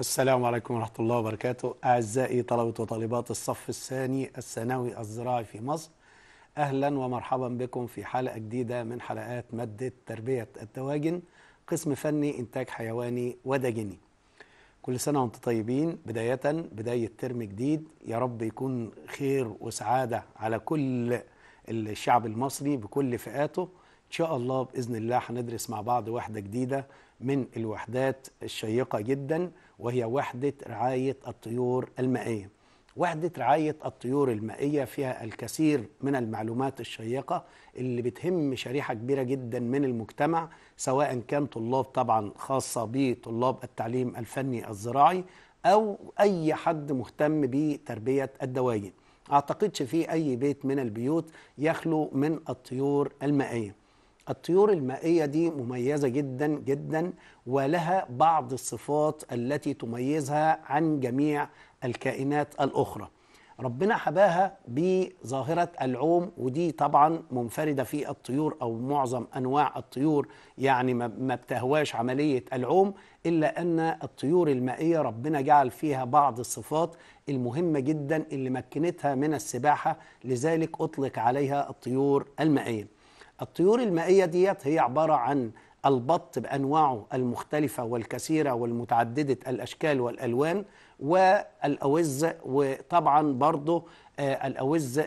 السلام عليكم ورحمة الله وبركاته أعزائي طلبة وطالبات الصف الثاني الثانوي الزراعي في مصر أهلا ومرحبا بكم في حلقة جديدة من حلقات مادة تربية الدواجن قسم فني إنتاج حيواني ودجني كل سنة وانتم طيبين بداية بداية ترم جديد يا رب يكون خير وسعادة على كل الشعب المصري بكل فئاته إن شاء الله بإذن الله هندرس مع بعض وحدة جديدة من الوحدات الشيقة جداً وهي وحدة رعاية الطيور المائية وحدة رعاية الطيور المائية فيها الكثير من المعلومات الشيقة اللي بتهم شريحة كبيرة جدا من المجتمع سواء كان طلاب طبعا خاصة بطلاب التعليم الفني الزراعي أو أي حد مهتم بتربية الدواجن أعتقدش في أي بيت من البيوت يخلو من الطيور المائية الطيور المائية دي مميزة جدا جدا ولها بعض الصفات التي تميزها عن جميع الكائنات الأخرى ربنا حباها بظاهرة العوم ودي طبعا منفردة في الطيور أو معظم أنواع الطيور يعني ما بتهواش عملية العوم إلا أن الطيور المائية ربنا جعل فيها بعض الصفات المهمة جدا اللي مكنتها من السباحة لذلك أطلق عليها الطيور المائية الطيور المائية ديت هي عبارة عن البط بأنواعه المختلفة والكثيرة والمتعددة الأشكال والألوان والأوز وطبعا برضه آه، الأوز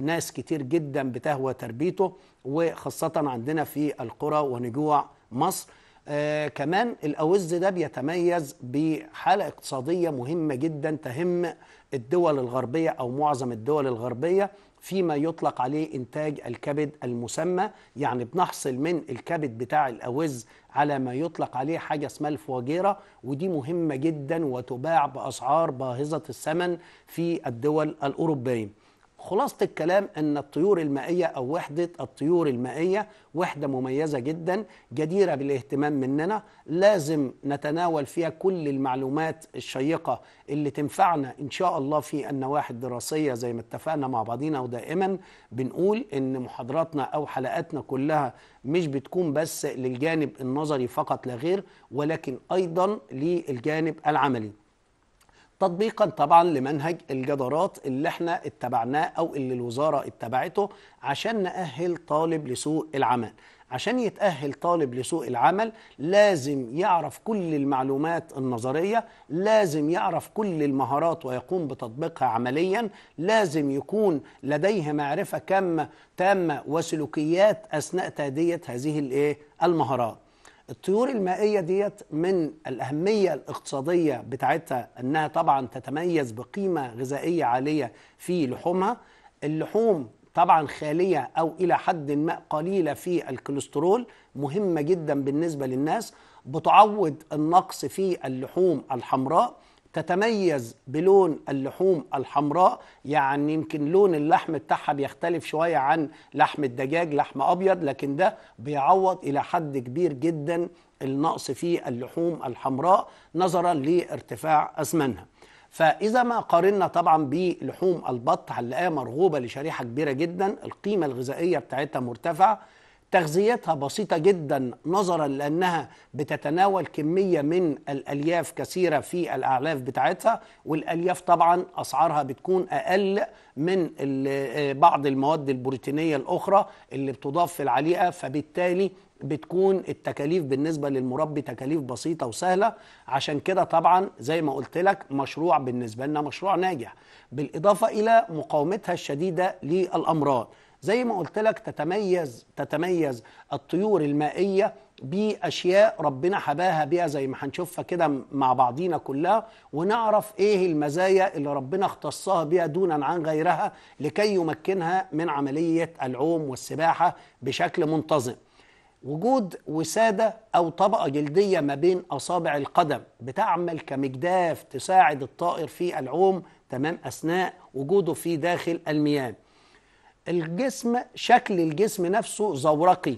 ناس كتير جدا بتهوى تربيته وخاصة عندنا في القرى ونجوع مصر آه كمان الأوز ده بيتميز بحالة اقتصادية مهمة جدا تهم الدول الغربية أو معظم الدول الغربية فيما يطلق عليه إنتاج الكبد المسمى يعني بنحصل من الكبد بتاع الأوز على ما يطلق عليه حاجة اسمها الفواجيرة ودي مهمة جدا وتباع بأسعار باهظة الثمن في الدول الأوروبية خلاصة الكلام أن الطيور المائية أو وحدة الطيور المائية وحدة مميزة جدا جديرة بالاهتمام مننا لازم نتناول فيها كل المعلومات الشيقة اللي تنفعنا إن شاء الله في النواحي الدراسية زي ما اتفقنا مع بعضينا ودائما بنقول إن محاضراتنا أو حلقاتنا كلها مش بتكون بس للجانب النظري فقط لا غير ولكن أيضا للجانب العملي تطبيقا طبعا لمنهج الجدارات اللي احنا اتبعناه او اللي الوزاره اتبعته عشان نأهل طالب لسوق العمل عشان يتأهل طالب لسوق العمل لازم يعرف كل المعلومات النظرية لازم يعرف كل المهارات ويقوم بتطبيقها عمليا لازم يكون لديه معرفة كامة تامة وسلوكيات أثناء تأدية هذه إيه، المهارات الطيور المائيه ديت من الاهميه الاقتصاديه بتاعتها انها طبعا تتميز بقيمه غذائيه عاليه في لحومها اللحوم طبعا خاليه او الى حد ما قليله في الكوليسترول مهمه جدا بالنسبه للناس بتعوض النقص في اللحوم الحمراء تتميز بلون اللحوم الحمراء يعني يمكن لون اللحم بتاعها بيختلف شوية عن لحم الدجاج لحم أبيض لكن ده بيعوض إلى حد كبير جدا النقص في اللحوم الحمراء نظرا لارتفاع أسمنها فإذا ما قارنا طبعا بلحوم البط هنلاقيها مرغوبة لشريحة كبيرة جدا القيمة الغذائية بتاعتها مرتفعة تغذيتها بسيطة جدا نظرا لأنها بتتناول كمية من الألياف كثيرة في الأعلاف بتاعتها والألياف طبعا أسعارها بتكون أقل من آه، بعض المواد البروتينية الأخرى اللي بتضاف في العليقة فبالتالي بتكون التكاليف بالنسبه للمربي تكاليف بسيطه وسهله عشان كده طبعا زي ما قلت لك مشروع بالنسبه لنا مشروع ناجح بالاضافه الى مقاومتها الشديده للامراض زي ما قلت لك تتميز تتميز الطيور المائيه باشياء ربنا حباها بيها زي ما هنشوفها كده مع بعضينا كلها ونعرف ايه المزايا اللي ربنا اختصها بيها دونا عن غيرها لكي يمكنها من عمليه العوم والسباحه بشكل منتظم وجود وسادة أو طبقة جلدية ما بين أصابع القدم بتعمل كمجداف تساعد الطائر في العوم تمام أثناء وجوده في داخل المياه الجسم شكل الجسم نفسه زورقي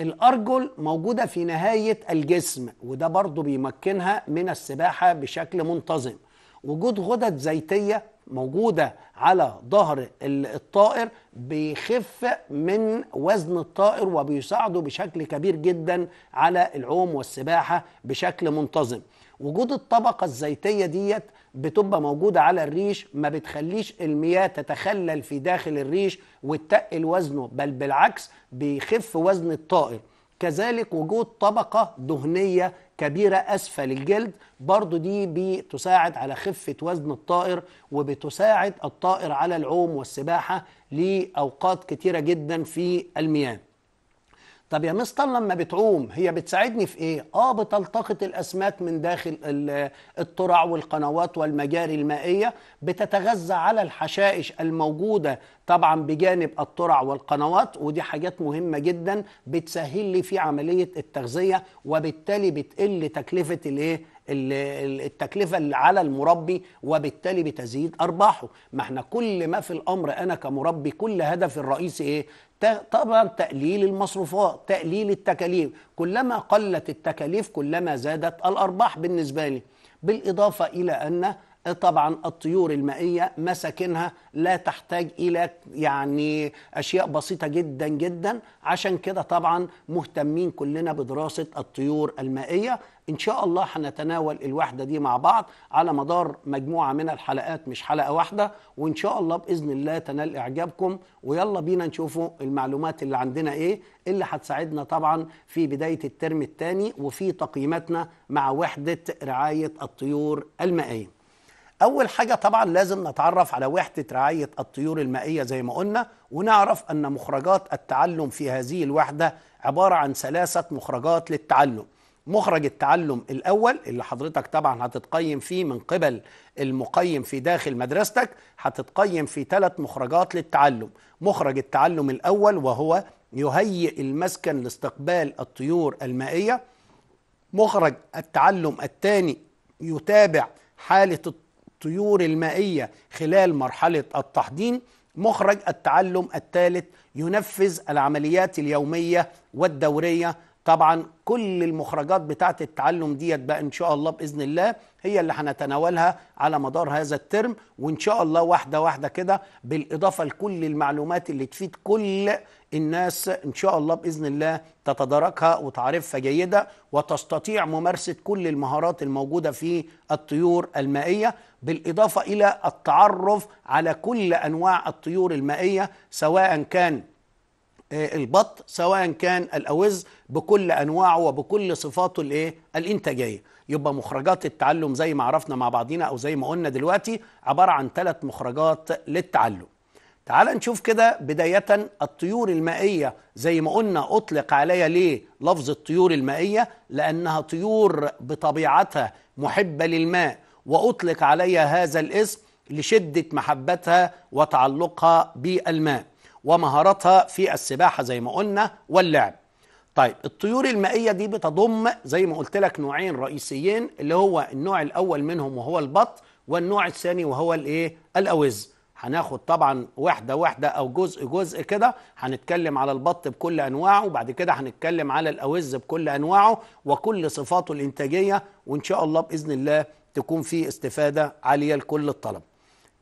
الأرجل موجودة في نهاية الجسم وده برضو بيمكنها من السباحة بشكل منتظم وجود غدد زيتية موجودة على ظهر الطائر بيخف من وزن الطائر وبيساعده بشكل كبير جدا على العوم والسباحة بشكل منتظم وجود الطبقة الزيتية ديت بتبقى موجودة على الريش ما بتخليش المياه تتخلل في داخل الريش وتتقل وزنه بل بالعكس بيخف وزن الطائر كذلك وجود طبقة دهنية كبيرة أسفل الجلد برضو دي بتساعد على خفة وزن الطائر وبتساعد الطائر على العوم والسباحة لأوقات كتيرة جدا في المياه طب يا مستر لما بتعوم هي بتساعدني في ايه؟ اه بتلتقط الاسماك من داخل الترع والقنوات والمجاري المائيه بتتغذى على الحشائش الموجوده طبعا بجانب الترع والقنوات ودي حاجات مهمه جدا بتسهل لي في عمليه التغذيه وبالتالي بتقل تكلفه الايه؟ التكلفه اللي على المربي وبالتالي بتزيد ارباحه ما احنا كل ما في الامر انا كمربي كل هدفي الرئيسي ايه طبعا تقليل المصروفات تقليل التكاليف كلما قلت التكاليف كلما زادت الأرباح بالنسبة لي بالإضافة إلى أن طبعا الطيور المائية مساكنها لا تحتاج إلى يعني أشياء بسيطة جدا جدا عشان كده طبعا مهتمين كلنا بدراسة الطيور المائية إن شاء الله هنتناول الوحدة دي مع بعض على مدار مجموعة من الحلقات مش حلقة واحدة وإن شاء الله بإذن الله تنال إعجابكم ويلا بينا نشوفوا المعلومات اللي عندنا إيه اللي هتساعدنا طبعا في بداية الترم الثاني وفي تقييماتنا مع وحدة رعاية الطيور المائية أول حاجة طبعا لازم نتعرف على وحدة رعاية الطيور المائية زي ما قلنا ونعرف أن مخرجات التعلم في هذه الوحدة عبارة عن ثلاثة مخرجات للتعلم مخرج التعلم الأول اللي حضرتك طبعا هتتقيم فيه من قبل المقيم في داخل مدرستك هتتقيم في ثلاث مخرجات للتعلم مخرج التعلم الأول وهو يهيئ المسكن لاستقبال الطيور المائية مخرج التعلم الثاني يتابع حالة الطيور الطيور المائية خلال مرحلة التحضين مخرج التعلم الثالث ينفذ العمليات اليومية والدورية طبعا كل المخرجات بتاعة التعلم ديت بقى إن شاء الله بإذن الله هي اللي هنتناولها على مدار هذا الترم وإن شاء الله واحدة واحدة كده بالإضافة لكل المعلومات اللي تفيد كل الناس إن شاء الله بإذن الله تتداركها وتعرفها جيدة وتستطيع ممارسة كل المهارات الموجودة في الطيور المائية بالاضافه الى التعرف على كل انواع الطيور المائيه سواء كان آه، البط سواء كان الاوز بكل انواعه وبكل صفاته الايه الانتاجيه يبقى مخرجات التعلم زي ما عرفنا مع بعضينا او زي ما قلنا دلوقتي عباره عن ثلاث مخرجات للتعلم تعال نشوف كده بداية الطيور المائية زي ما قلنا أطلق عليها ليه لفظ الطيور المائية لأنها طيور بطبيعتها محبة للماء وأطلق عليها هذا الاسم لشدة محبتها وتعلقها بالماء ومهارتها في السباحة زي ما قلنا واللعب طيب الطيور المائية دي بتضم زي ما قلت لك نوعين رئيسيين اللي هو النوع الأول منهم وهو البط والنوع الثاني وهو الايه الأوز هناخد طبعا واحدة واحدة أو جزء جزء كده هنتكلم على البط بكل أنواعه وبعد كده هنتكلم على الأوز بكل أنواعه وكل صفاته الإنتاجية وإن شاء الله بإذن الله تكون في استفادة عالية لكل الطلب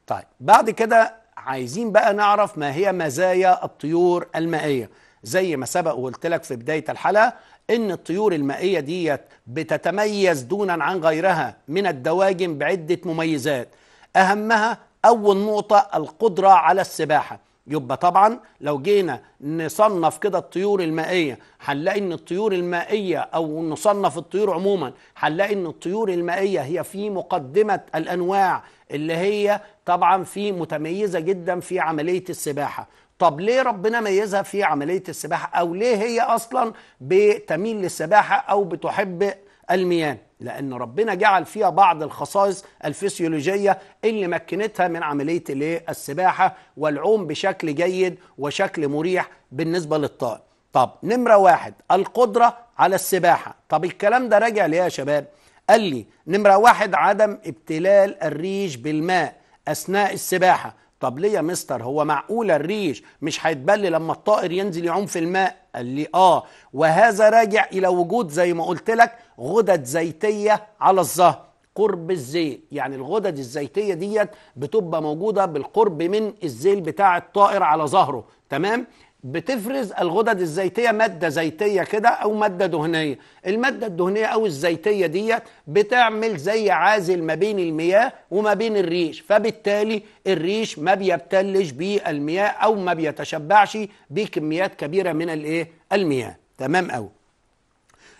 طيب بعد كده عايزين بقى نعرف ما هي مزايا الطيور المائية زي ما سبق وقلت لك في بداية الحلقة ان الطيور المائية ديت بتتميز دونا عن غيرها من الدواجن بعدة مميزات اهمها اول نقطة القدرة على السباحة يبقى طبعا لو جينا نصنف كده الطيور المائية هنلاقي ان الطيور المائية او نصنف الطيور عموما هنلاقي ان الطيور المائية هي في مقدمة الانواع اللي هي طبعا في متميزة جدا في عملية السباحة طب ليه ربنا ميزها في عملية السباحة او ليه هي اصلا بتميل للسباحة او بتحب المياه لأن ربنا جعل فيها بعض الخصائص الفسيولوجية اللي مكنتها من عملية السباحة والعوم بشكل جيد وشكل مريح بالنسبة للطائر طب نمرة واحد القدرة على السباحة طب الكلام ده راجع ليه يا شباب قال لي نمرة واحد عدم ابتلال الريش بالماء أثناء السباحة طب ليه يا مستر هو معقول الريش مش هيتبل لما الطائر ينزل يعوم في الماء قال لي اه وهذا راجع الى وجود زي ما قلت لك غدد زيتيه على الظهر قرب الزيل يعني الغدد الزيتيه ديت بتبقى موجوده بالقرب من الزيل بتاع الطائر على ظهره تمام بتفرز الغدد الزيتيه ماده زيتيه كده او ماده دهنيه الماده الدهنيه او الزيتيه ديت بتعمل زي عازل ما بين المياه وما بين الريش فبالتالي الريش ما بيبتلش بالمياه او ما بيتشبعش بكميات كبيره من الايه المياه تمام قوي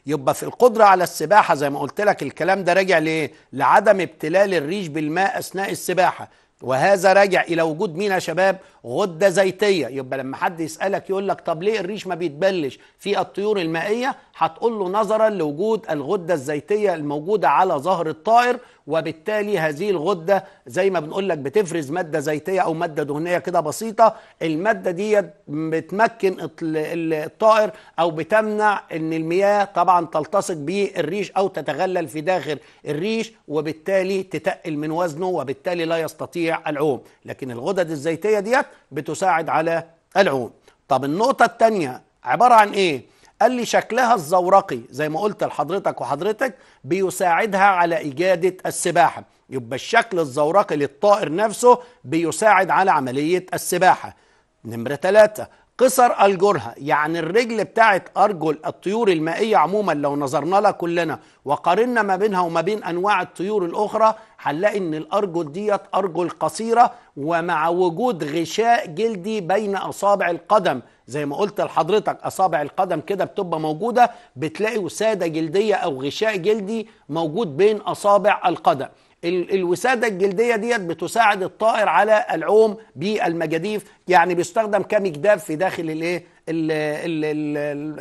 يبقى في القدرة على السباحة زي ما قلت لك الكلام ده راجع لإيه؟ لعدم ابتلال الريش بالماء أثناء السباحة وهذا راجع الى وجود مين يا شباب غده زيتيه يبقى لما حد يسالك يقول لك طب ليه الريش ما بيتبلش في الطيور المائيه هتقول له نظرا لوجود الغده الزيتيه الموجوده على ظهر الطائر وبالتالي هذه الغده زي ما بنقول لك بتفرز ماده زيتيه او ماده دهنيه كده بسيطه الماده دي بتمكن الطائر او بتمنع ان المياه طبعا تلتصق بالريش او تتغلل في داخل الريش وبالتالي تتقل من وزنه وبالتالي لا يستطيع العوم لكن الغدد الزيتيه ديت بتساعد على العوم طب النقطه الثانيه عباره عن ايه قال لي شكلها الزورقي زي ما قلت لحضرتك وحضرتك بيساعدها على إجادة السباحة يبقى الشكل الزورقي للطائر نفسه بيساعد على عملية السباحة نمرة ثلاثة قصر الجرها يعني الرجل بتاعت أرجل الطيور المائية عموما لو نظرنا لها كلنا وقارنا ما بينها وما بين أنواع الطيور الأخرى هنلاقي إن الأرجل ديت أرجل قصيرة ومع وجود غشاء جلدي بين أصابع القدم زي ما قلت لحضرتك أصابع القدم كده بتبقى موجودة بتلاقي وسادة جلدية أو غشاء جلدي موجود بين أصابع القدم الوساده الجلديه ديت بتساعد الطائر على العوم بالمجاديف يعني بيستخدم كمجداف في داخل الايه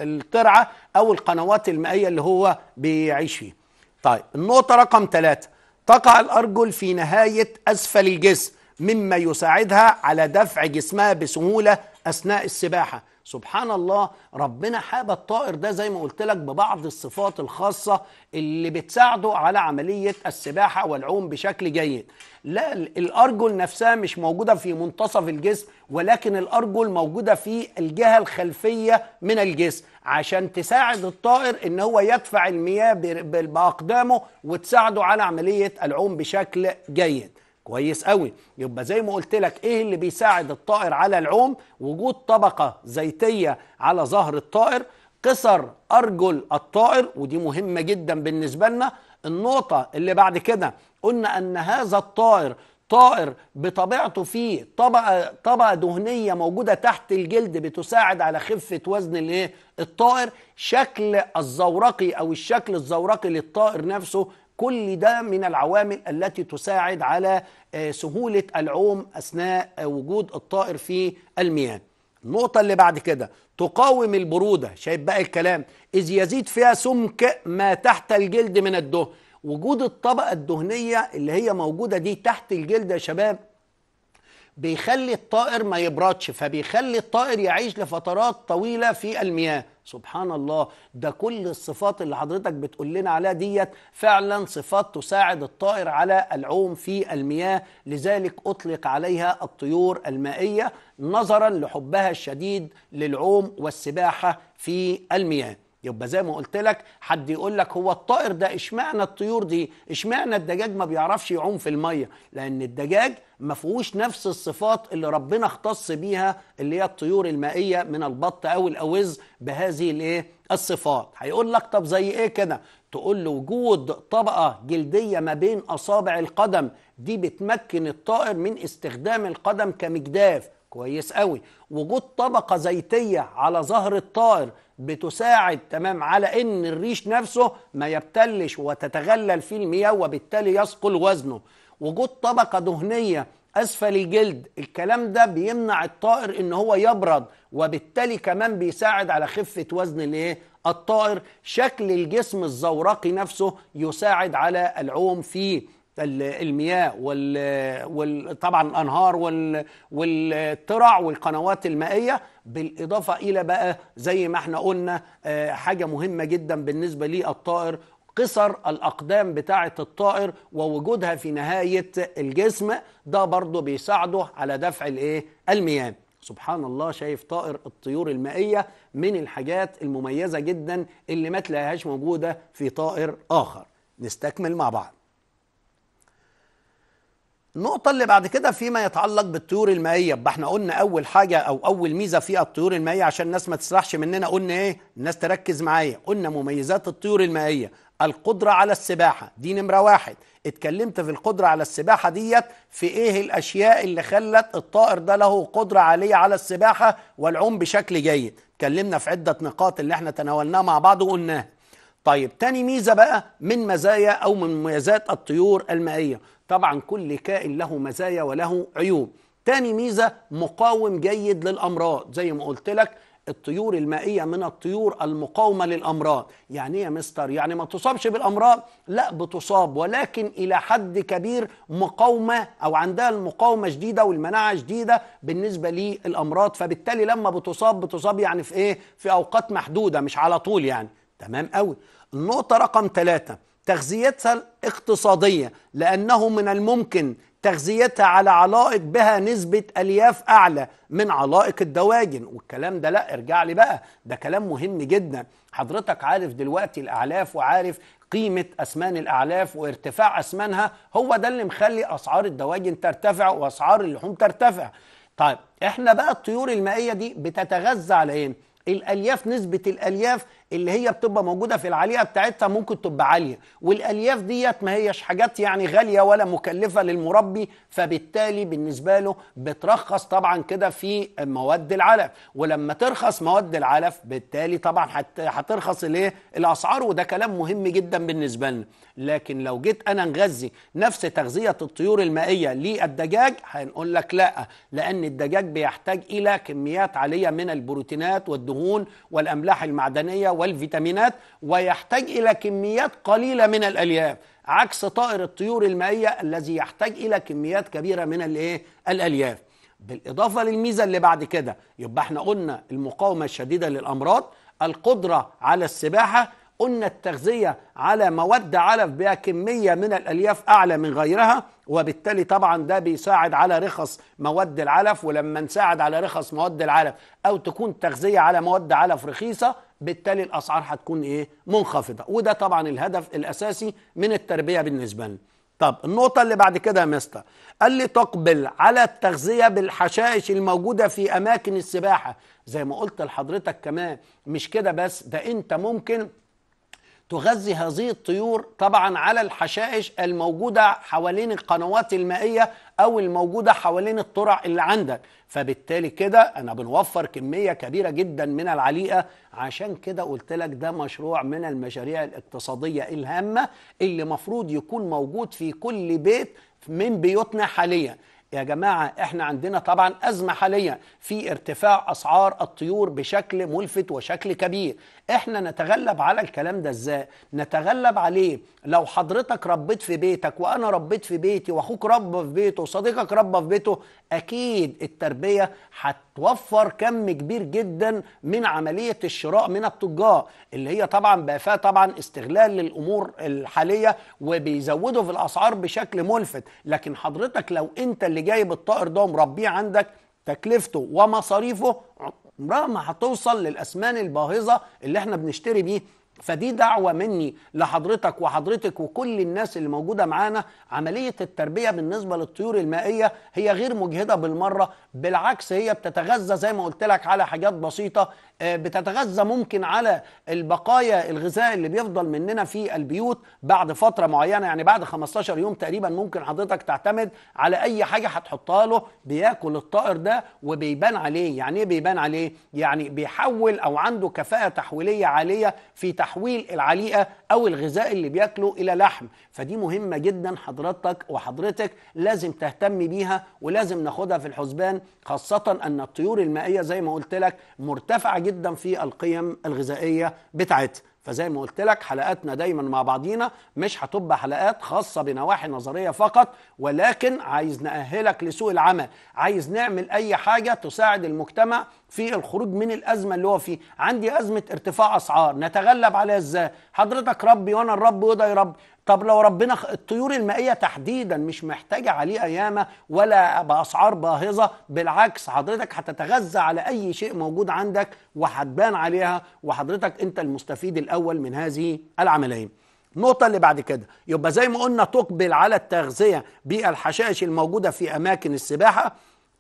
الترعه او القنوات المائيه اللي هو بيعيش فيه طيب النقطه رقم ثلاثة تقع الارجل في نهايه اسفل الجسم مما يساعدها على دفع جسمها بسهوله اثناء السباحه سبحان الله ربنا حاب الطائر ده زي ما قلت لك ببعض الصفات الخاصة اللي بتساعده على عملية السباحة والعوم بشكل جيد لا الأرجل نفسها مش موجودة في منتصف الجسم ولكن الأرجل موجودة في الجهة الخلفية من الجسم عشان تساعد الطائر ان هو يدفع المياه باقدامه وتساعده على عمليه العوم بشكل جيد كويس قوي يبقى زي ما قلت لك ايه اللي بيساعد الطائر على العوم وجود طبقه زيتيه على ظهر الطائر قصر ارجل الطائر ودي مهمه جدا بالنسبه لنا النقطه اللي بعد كده قلنا ان هذا الطائر طائر بطبيعته فيه طبقه طبقه دهنيه موجوده تحت الجلد بتساعد على خفه وزن الايه الطائر شكل الزورقي او الشكل الزورقي للطائر نفسه كل ده من العوامل التي تساعد على آه، سهولة العوم أثناء آه، وجود الطائر في المياه النقطة اللي بعد كده تقاوم البرودة شايف بقى الكلام إذ يزيد فيها سمك ما تحت الجلد من الدهن وجود الطبقة الدهنية اللي هي موجودة دي تحت الجلد يا شباب بيخلي الطائر ما يبردش فبيخلي الطائر يعيش لفترات طويلة في المياه سبحان الله ده كل الصفات اللي حضرتك بتقول لنا عليها ديت فعلا صفات تساعد الطائر على العوم في المياه لذلك أطلق عليها الطيور المائية نظرا لحبها الشديد للعوم والسباحة في المياه يبقى زي ما قلت لك حد يقول لك هو الطائر ده اشمعنى الطيور دي اشمعنى الدجاج ما بيعرفش يعوم في الميه لان الدجاج ما فيهوش نفس الصفات اللي ربنا اختص بيها اللي هي الطيور المائيه من البط او الاوز بهذه الايه الصفات هيقول لك طب زي ايه كده تقول له وجود طبقه جلديه ما بين اصابع القدم دي بتمكن الطائر من استخدام القدم كمجداف كويس قوي وجود طبقه زيتيه على ظهر الطائر بتساعد تمام على ان الريش نفسه ما يبتلش وتتغلل فيه المياه وبالتالي يثقل وزنه وجود طبقه دهنيه اسفل الجلد الكلام ده بيمنع الطائر ان هو يبرد وبالتالي كمان بيساعد على خفه وزن الايه الطائر شكل الجسم الزورقي نفسه يساعد على العوم فيه المياه وطبعا الانهار والترع والقنوات المائيه بالاضافه الى بقى زي ما احنا قلنا آه، حاجه مهمه جدا بالنسبه للطائر قصر الأقدام بتاعة الطائر ووجودها في نهاية الجسم ده برضه بيساعده على دفع الايه المياه سبحان الله شايف طائر الطيور المائية من الحاجات المميزة جدا اللي ما تلاقيهاش موجودة في طائر آخر نستكمل مع بعض النقطة اللي بعد كده فيما يتعلق بالطيور المائية يبقى احنا قلنا أول حاجة أو أول ميزة في الطيور المائية عشان الناس ما تسرحش مننا قلنا إيه؟ الناس تركز معايا، قلنا مميزات الطيور المائية القدرة على السباحة دي نمرة واحد، اتكلمت في القدرة على السباحة ديت في إيه الأشياء اللي خلت الطائر ده له قدرة عالية على السباحة والعوم بشكل جيد، اتكلمنا في عدة نقاط اللي احنا تناولناها مع بعض وقلناها. طيب تاني ميزة بقى من مزايا أو من مميزات الطيور المائية طبعا كل كائن له مزايا وله عيوب تاني ميزة مقاوم جيد للأمراض زي ما قلت لك الطيور المائية من الطيور المقاومة للأمراض يعني إيه يا مستر يعني ما تصابش بالأمراض لا بتصاب ولكن إلى حد كبير مقاومة أو عندها المقاومة شديدة والمناعة شديدة بالنسبة للأمراض فبالتالي لما بتصاب بتصاب يعني في إيه في أوقات محدودة مش على طول يعني تمام قوي النقطة رقم ثلاثة تغذيتها الاقتصادية لأنه من الممكن تغذيتها على علائق بها نسبة ألياف أعلى من علائق الدواجن والكلام ده لا ارجع لي بقى ده كلام مهم جدا حضرتك عارف دلوقتي الأعلاف وعارف قيمة أسمان الأعلاف وارتفاع أسمانها هو ده اللي مخلي أسعار الدواجن ترتفع وأسعار اللحوم ترتفع طيب احنا بقى الطيور المائية دي بتتغذى على ايه؟ الألياف نسبة الألياف اللي هي بتبقى موجوده في العاليه بتاعتها ممكن تبقى عاليه والالياف ديت ما هيش حاجات يعني غاليه ولا مكلفه للمربي فبالتالي بالنسبه له بترخص طبعا كده في مواد العلف ولما ترخص مواد العلف بالتالي طبعا هترخص الايه الاسعار وده كلام مهم جدا بالنسبه لنا لكن لو جيت انا نغذي نفس تغذيه الطيور المائيه للدجاج هنقول لك لا لان الدجاج بيحتاج الى كميات عاليه من البروتينات والدهون والاملاح المعدنيه والفيتامينات ويحتاج إلى كميات قليلة من الألياف عكس طائر الطيور المائية الذي يحتاج إلى كميات كبيرة من الإيه؟ الألياف بالإضافة للميزة اللي بعد كده يبقى احنا قلنا المقاومة الشديدة للأمراض القدرة على السباحة قلنا التغذية على مواد علف بها كمية من الألياف أعلى من غيرها وبالتالي طبعا ده بيساعد على رخص مواد العلف ولما نساعد على رخص مواد العلف أو تكون تغذية على مواد علف رخيصة بالتالي الاسعار هتكون ايه منخفضه وده طبعا الهدف الاساسي من التربيه بالنسبه لنا طب النقطة اللي بعد كده يا مستر قال لي تقبل على التغذية بالحشائش الموجودة في أماكن السباحة زي ما قلت لحضرتك كمان مش كده بس ده أنت ممكن تغذي هذه الطيور طبعا على الحشائش الموجودة حوالين القنوات المائية أو الموجودة حوالين الترع اللي عندك فبالتالي كده أنا بنوفر كمية كبيرة جدا من العليقة عشان كده قلت لك ده مشروع من المشاريع الاقتصادية الهامة اللي مفروض يكون موجود في كل بيت من بيوتنا حاليا يا جماعة احنا عندنا طبعا أزمة حاليا في ارتفاع أسعار الطيور بشكل ملفت وشكل كبير احنا نتغلب على الكلام ده ازاي نتغلب عليه لو حضرتك ربيت في بيتك وانا ربيت في بيتي واخوك ربى في بيته وصديقك ربى في بيته اكيد التربيه هتوفر كم كبير جدا من عمليه الشراء من التجار اللي هي طبعا بقى فيها طبعا استغلال للامور الحاليه وبيزودوا في الاسعار بشكل ملفت لكن حضرتك لو انت اللي جايب الطائر ده ومربيه عندك تكلفته ومصاريفه عمرها ما هتوصل للأسمان الباهظة اللي احنا بنشتري بيه فدي دعوة مني لحضرتك وحضرتك وكل الناس اللي موجودة معانا عملية التربية بالنسبة للطيور المائية هي غير مجهدة بالمرة بالعكس هي بتتغذى زي ما قلت لك على حاجات بسيطة آه، بتتغذى ممكن على البقايا الغذاء اللي بيفضل مننا في البيوت بعد فترة معينة يعني بعد 15 يوم تقريبا ممكن حضرتك تعتمد على أي حاجة هتحطها له بياكل الطائر ده وبيبان عليه يعني ايه بيبان عليه يعني بيحول أو عنده كفاءة تحويلية عالية في تحويل تحويل العليقه او الغذاء اللي بياكله الى لحم فدي مهمه جدا حضرتك وحضرتك لازم تهتم بيها ولازم ناخدها في الحسبان خاصه ان الطيور المائيه زي ما قلت لك مرتفعه جدا في القيم الغذائيه بتاعتها فزي ما قلت لك حلقاتنا دايما مع بعضينا مش هتبقى حلقات خاصة بنواحي نظرية فقط ولكن عايز نأهلك لسوق العمل عايز نعمل أي حاجة تساعد المجتمع في الخروج من الأزمة اللي هو فيه عندي أزمة ارتفاع أسعار نتغلب عليها إزاي حضرتك ربي وأنا الرب وده يربي طب لو ربنا الطيور المائيه تحديدا مش محتاجه عليه ياما ولا باسعار باهظه بالعكس حضرتك هتتغذى على اي شيء موجود عندك وهتبان عليها وحضرتك انت المستفيد الاول من هذه العمليه النقطة اللي بعد كده يبقى زي ما قلنا تقبل على التغذية بالحشائش الموجودة في أماكن السباحة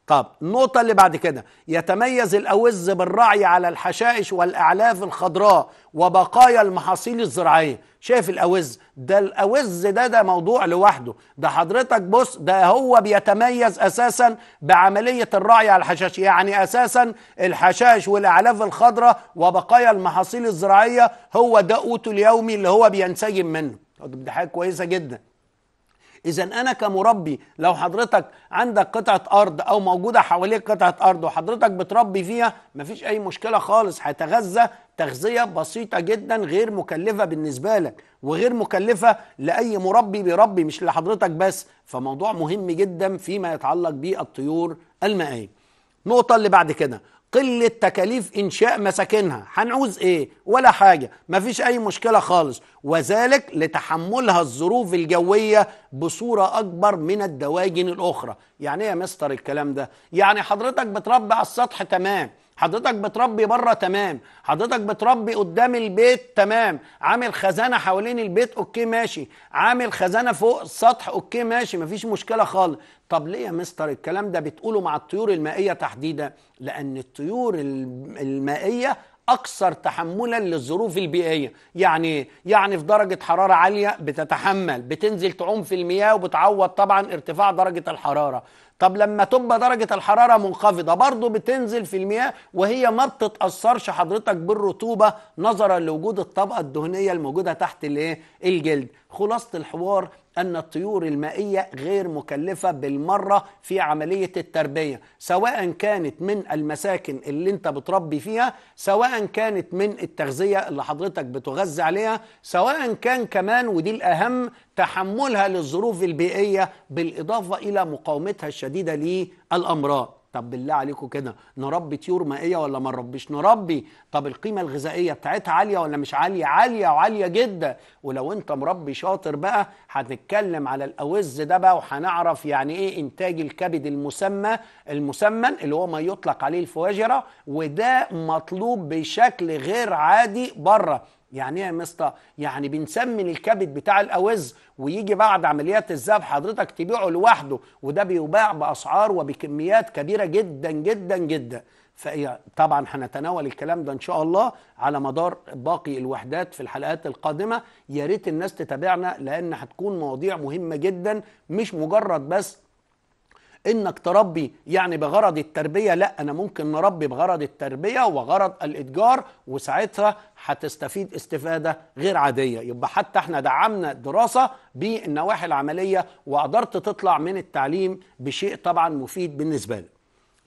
طب النقطة اللي بعد كده يتميز الأوز بالرعي على الحشائش والأعلاف الخضراء وبقايا المحاصيل الزراعية شايف الأوز ده الأوز ده ده موضوع لوحده ده حضرتك بص ده هو بيتميز أساسا بعملية الرعي على الحشائش يعني أساسا الحشائش والأعلاف الخضراء وبقايا المحاصيل الزراعية هو ده قوته اليومي اللي هو بينسجم منه دي حاجة كويسة جدا اذا انا كمربي لو حضرتك عندك قطعه ارض او موجوده حواليك قطعه ارض وحضرتك بتربي فيها مفيش اي مشكله خالص هيتغذى تغذيه بسيطه جدا غير مكلفه بالنسبه لك وغير مكلفه لاي مربي بيربي مش لحضرتك بس فموضوع مهم جدا فيما يتعلق بالطيور المائيه النقطه اللي بعد كده قلة تكاليف إنشاء مساكنها هنعوز إيه ولا حاجة مفيش أي مشكلة خالص وذلك لتحملها الظروف الجوية بصورة أكبر من الدواجن الأخرى يعني إيه يا مستر الكلام ده يعني حضرتك بتربي على السطح تمام حضرتك بتربي بره تمام حضرتك بتربي قدام البيت تمام عامل خزانه حوالين البيت اوكي ماشي عامل خزانه فوق السطح اوكي ماشي مفيش مشكله خالص طب ليه يا مستر الكلام ده بتقوله مع الطيور المائيه تحديدا لان الطيور المائيه اكثر تحملا للظروف البيئيه يعني يعني في درجه حراره عاليه بتتحمل بتنزل تعوم في المياه وبتعوض طبعا ارتفاع درجه الحراره طب لما تبقى درجة الحرارة منخفضة برضه بتنزل في المياه وهي ما بتتأثرش حضرتك بالرطوبة نظرا لوجود الطبقة الدهنية الموجودة تحت الجلد خلاصة الحوار أن الطيور المائية غير مكلفة بالمرة في عملية التربية سواء كانت من المساكن اللي انت بتربي فيها سواء كانت من التغذية اللي حضرتك بتغذي عليها سواء كان كمان ودي الأهم تحملها للظروف البيئية بالإضافة إلى مقاومتها الشديدة للأمراض طب بالله عليكم كده نربي طيور مائيه ولا ما نربيش نربي طب القيمه الغذائيه بتاعتها عاليه ولا مش عاليه عاليه وعاليه جدا ولو انت مربي شاطر بقى هتتكلم على الاوز ده بقى وهنعرف يعني ايه انتاج الكبد المسمى المسمن اللي هو ما يطلق عليه الفواجره وده مطلوب بشكل غير عادي بره يعني ايه يا مستر؟ يعني بنسمن الكبد بتاع الاوز ويجي بعد عمليات الذبح حضرتك تبيعه لوحده وده بيباع باسعار وبكميات كبيره جدا جدا جدا. طبعا هنتناول الكلام ده ان شاء الله على مدار باقي الوحدات في الحلقات القادمه يا ريت الناس تتابعنا لان هتكون مواضيع مهمه جدا مش مجرد بس انك تربي يعني بغرض التربيه لا انا ممكن نربي بغرض التربيه وغرض الاتجار وساعتها هتستفيد استفاده غير عاديه يبقى حتى احنا دعمنا الدراسه بالنواحي العمليه وقدرت تطلع من التعليم بشيء طبعا مفيد بالنسبه لك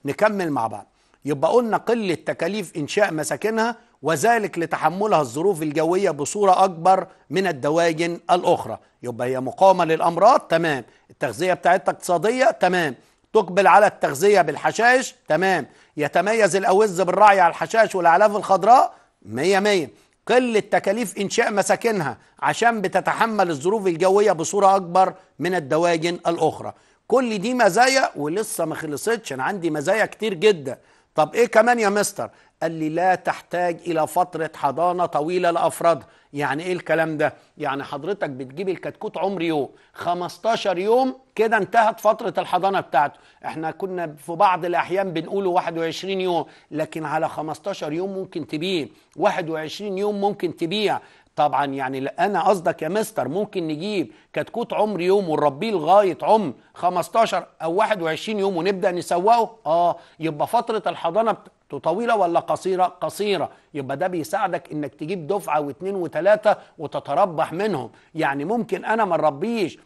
نكمل مع بعض يبقى قلنا قله تكاليف انشاء مساكنها وذلك لتحملها الظروف الجوية بصورة أكبر من الدواجن الأخرى يبقى هي مقاومة للأمراض تمام التغذية بتاعتها اقتصادية تمام تقبل على التغذية بالحشائش تمام يتميز الأوز بالرعي على الحشائش والأعلاف الخضراء مية مية قلة تكاليف إنشاء مساكنها عشان بتتحمل الظروف الجوية بصورة أكبر من الدواجن الأخرى كل دي مزايا ولسه ما خلصتش أنا عندي مزايا كتير جدا طب إيه كمان يا مستر قال لي لا تحتاج الى فتره حضانه طويله لافرادها يعني ايه الكلام ده يعني حضرتك بتجيب الكتكوت عمر يوم 15 يوم كده انتهت فتره الحضانه بتاعته احنا كنا في بعض الاحيان بنقوله 21 يوم لكن على 15 يوم ممكن تبيع 21 يوم ممكن تبيع طبعا يعني انا قصدك يا مستر ممكن نجيب كتكوت عمر يوم ونربيه لغايه عمر 15 او 21 يوم ونبدا نسوقه اه يبقى فتره الحضانه طويله ولا قصيره قصيره يبقى ده بيساعدك انك تجيب دفعه واثنين وثلاثه وتتربح منهم يعني ممكن انا ما نربيش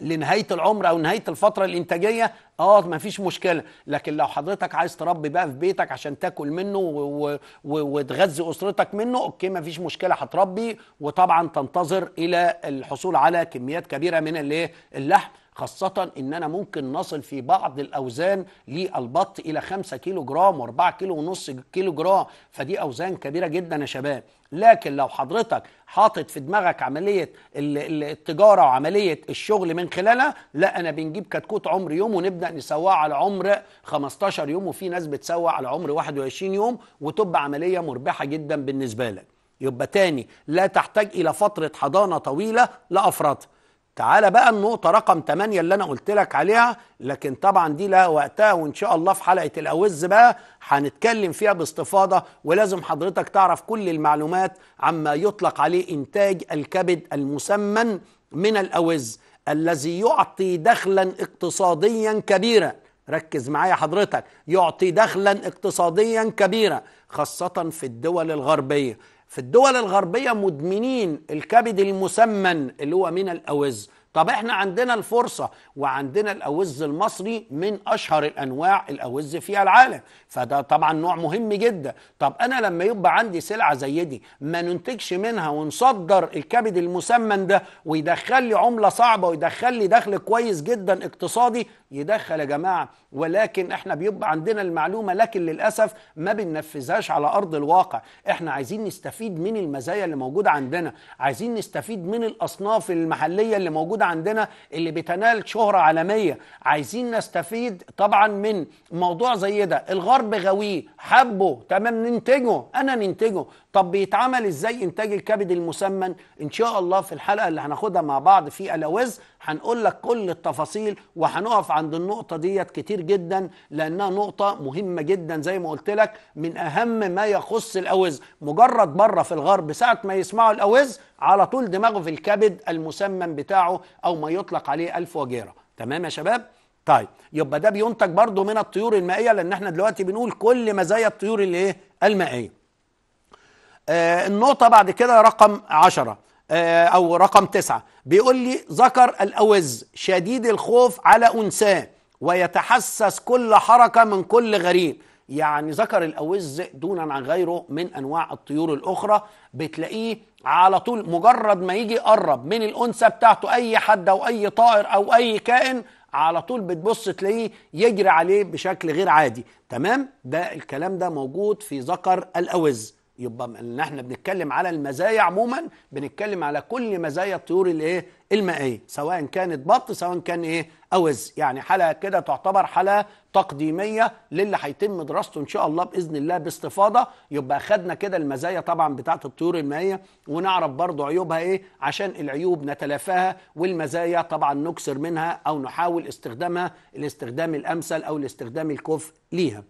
لنهايه العمر او نهايه الفتره الانتاجيه اه ما فيش مشكله لكن لو حضرتك عايز تربي بقى في بيتك عشان تاكل منه وتغذي اسرتك منه اوكي ما فيش مشكله هتربي وطبعا تنتظر الى الحصول على كميات كبيره من الايه اللحم خاصة إن أنا ممكن نصل في بعض الاوزان للبط الى 5 كيلو جرام و4 كيلو ونص كيلو جرام فدي اوزان كبيرة جدا يا شباب لكن لو حضرتك حاطط في دماغك عمليه التجاره وعمليه الشغل من خلالها لا انا بنجيب كتكوت عمر يوم ونبدا نسواه على عمر 15 يوم وفي ناس بتسوق على عمر 21 يوم وتبقى عمليه مربحه جدا بالنسبه لك يبقى تاني لا تحتاج الى فتره حضانه طويله لافرادها تعالى بقى النقطة رقم 8 اللي أنا قلت لك عليها لكن طبعا دي لها وقتها وإن شاء الله في حلقة الأوز بقى هنتكلم فيها باستفاضة ولازم حضرتك تعرف كل المعلومات عما يطلق عليه إنتاج الكبد المسمن من الأوز الذي يعطي دخلا اقتصاديا كبيرا ركز معايا حضرتك يعطي دخلا اقتصاديا كبيرا خاصة في الدول الغربية في الدول الغربية مدمنين الكبد المسمن اللي هو من الأوز طب احنا عندنا الفرصه وعندنا الاوز المصري من اشهر الانواع الاوز في العالم فده طبعا نوع مهم جدا طب انا لما يبقى عندي سلعه زي دي ما ننتجش منها ونصدر الكبد المسمن ده ويدخل لي عمله صعبه ويدخل لي دخل كويس جدا اقتصادي يدخل يا جماعه ولكن احنا بيبقى عندنا المعلومه لكن للاسف ما بننفذهاش على ارض الواقع احنا عايزين نستفيد من المزايا اللي موجوده عندنا عايزين نستفيد من الاصناف المحليه اللي موجوده موجوده عندنا اللي بتنال شهره عالميه عايزين نستفيد طبعا من موضوع زي ده الغرب غاويه حبه تمام ننتجه انا ننتجه طب بيتعمل ازاي انتاج الكبد المسمن ان شاء الله في الحلقه اللي هناخدها مع بعض في الاوز هنقول لك كل التفاصيل وهنقف عند النقطه ديت كتير جدا لانها نقطه مهمه جدا زي ما قلت لك من اهم ما يخص الاوز مجرد بره في الغرب ساعه ما يسمعوا الاوز على طول دماغه في الكبد المسمم بتاعه او ما يطلق عليه الف وجيره تمام يا شباب طيب يبقى ده بينتج برضه من الطيور المائيه لان احنا دلوقتي بنقول كل مزايا الطيور الايه المائيه آه النقطه بعد كده رقم عشرة آه، أو رقم تسعة بيقول لي ذكر الأوز شديد الخوف على أنثاه ويتحسس كل حركة من كل غريب يعني ذكر الأوز دونا عن غيره من أنواع الطيور الأخرى بتلاقيه على طول مجرد ما يجي يقرب من الأنثى بتاعته أي حد أو أي طائر أو أي كائن على طول بتبص تلاقيه يجري عليه بشكل غير عادي تمام ده الكلام ده موجود في ذكر الأوز يبقى ان احنا بنتكلم على المزايا عموما بنتكلم على كل مزايا الطيور الايه المائيه سواء كانت بط سواء كان ايه اوز يعني حلقه كده تعتبر حلقه تقديميه للي هيتم دراسته ان شاء الله باذن الله باستفاضه يبقى خدنا كده المزايا طبعا بتاعه الطيور المائيه ونعرف برضو عيوبها ايه عشان العيوب نتلافاها والمزايا طبعا نكسر منها او نحاول استخدامها الاستخدام الامثل او الاستخدام الكفء ليها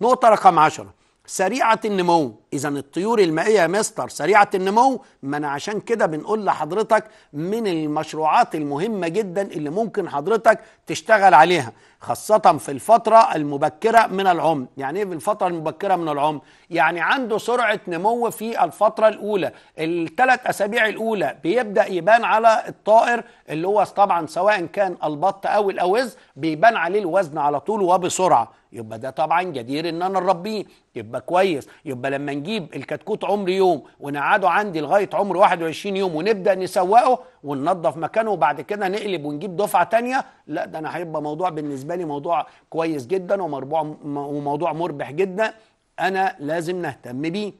نقطه رقم 10 سريعة النمو إذا الطيور المائية يا مستر سريعة النمو ما أنا عشان كده بنقول لحضرتك من المشروعات المهمة جدا اللي ممكن حضرتك تشتغل عليها خاصة في الفترة المبكرة من العمر يعني ايه في الفترة المبكرة من العمر يعني عنده سرعة نمو في الفترة الأولى الثلاث أسابيع الأولى بيبدأ يبان على الطائر اللي هو طبعا سواء كان البط أو الأوز بيبان عليه الوزن على طول وبسرعة يبقى ده طبعا جدير ان انا نربيه يبقى كويس يبقى لما نجيب الكتكوت عمر يوم ونقعده عندي لغايه عمر 21 يوم ونبدا نسوقه وننظف مكانه وبعد كده نقلب ونجيب دفعه تانية لا ده انا هيبقى موضوع بالنسبه لي موضوع كويس جدا ومربوع وموضوع مربح جدا انا لازم نهتم بيه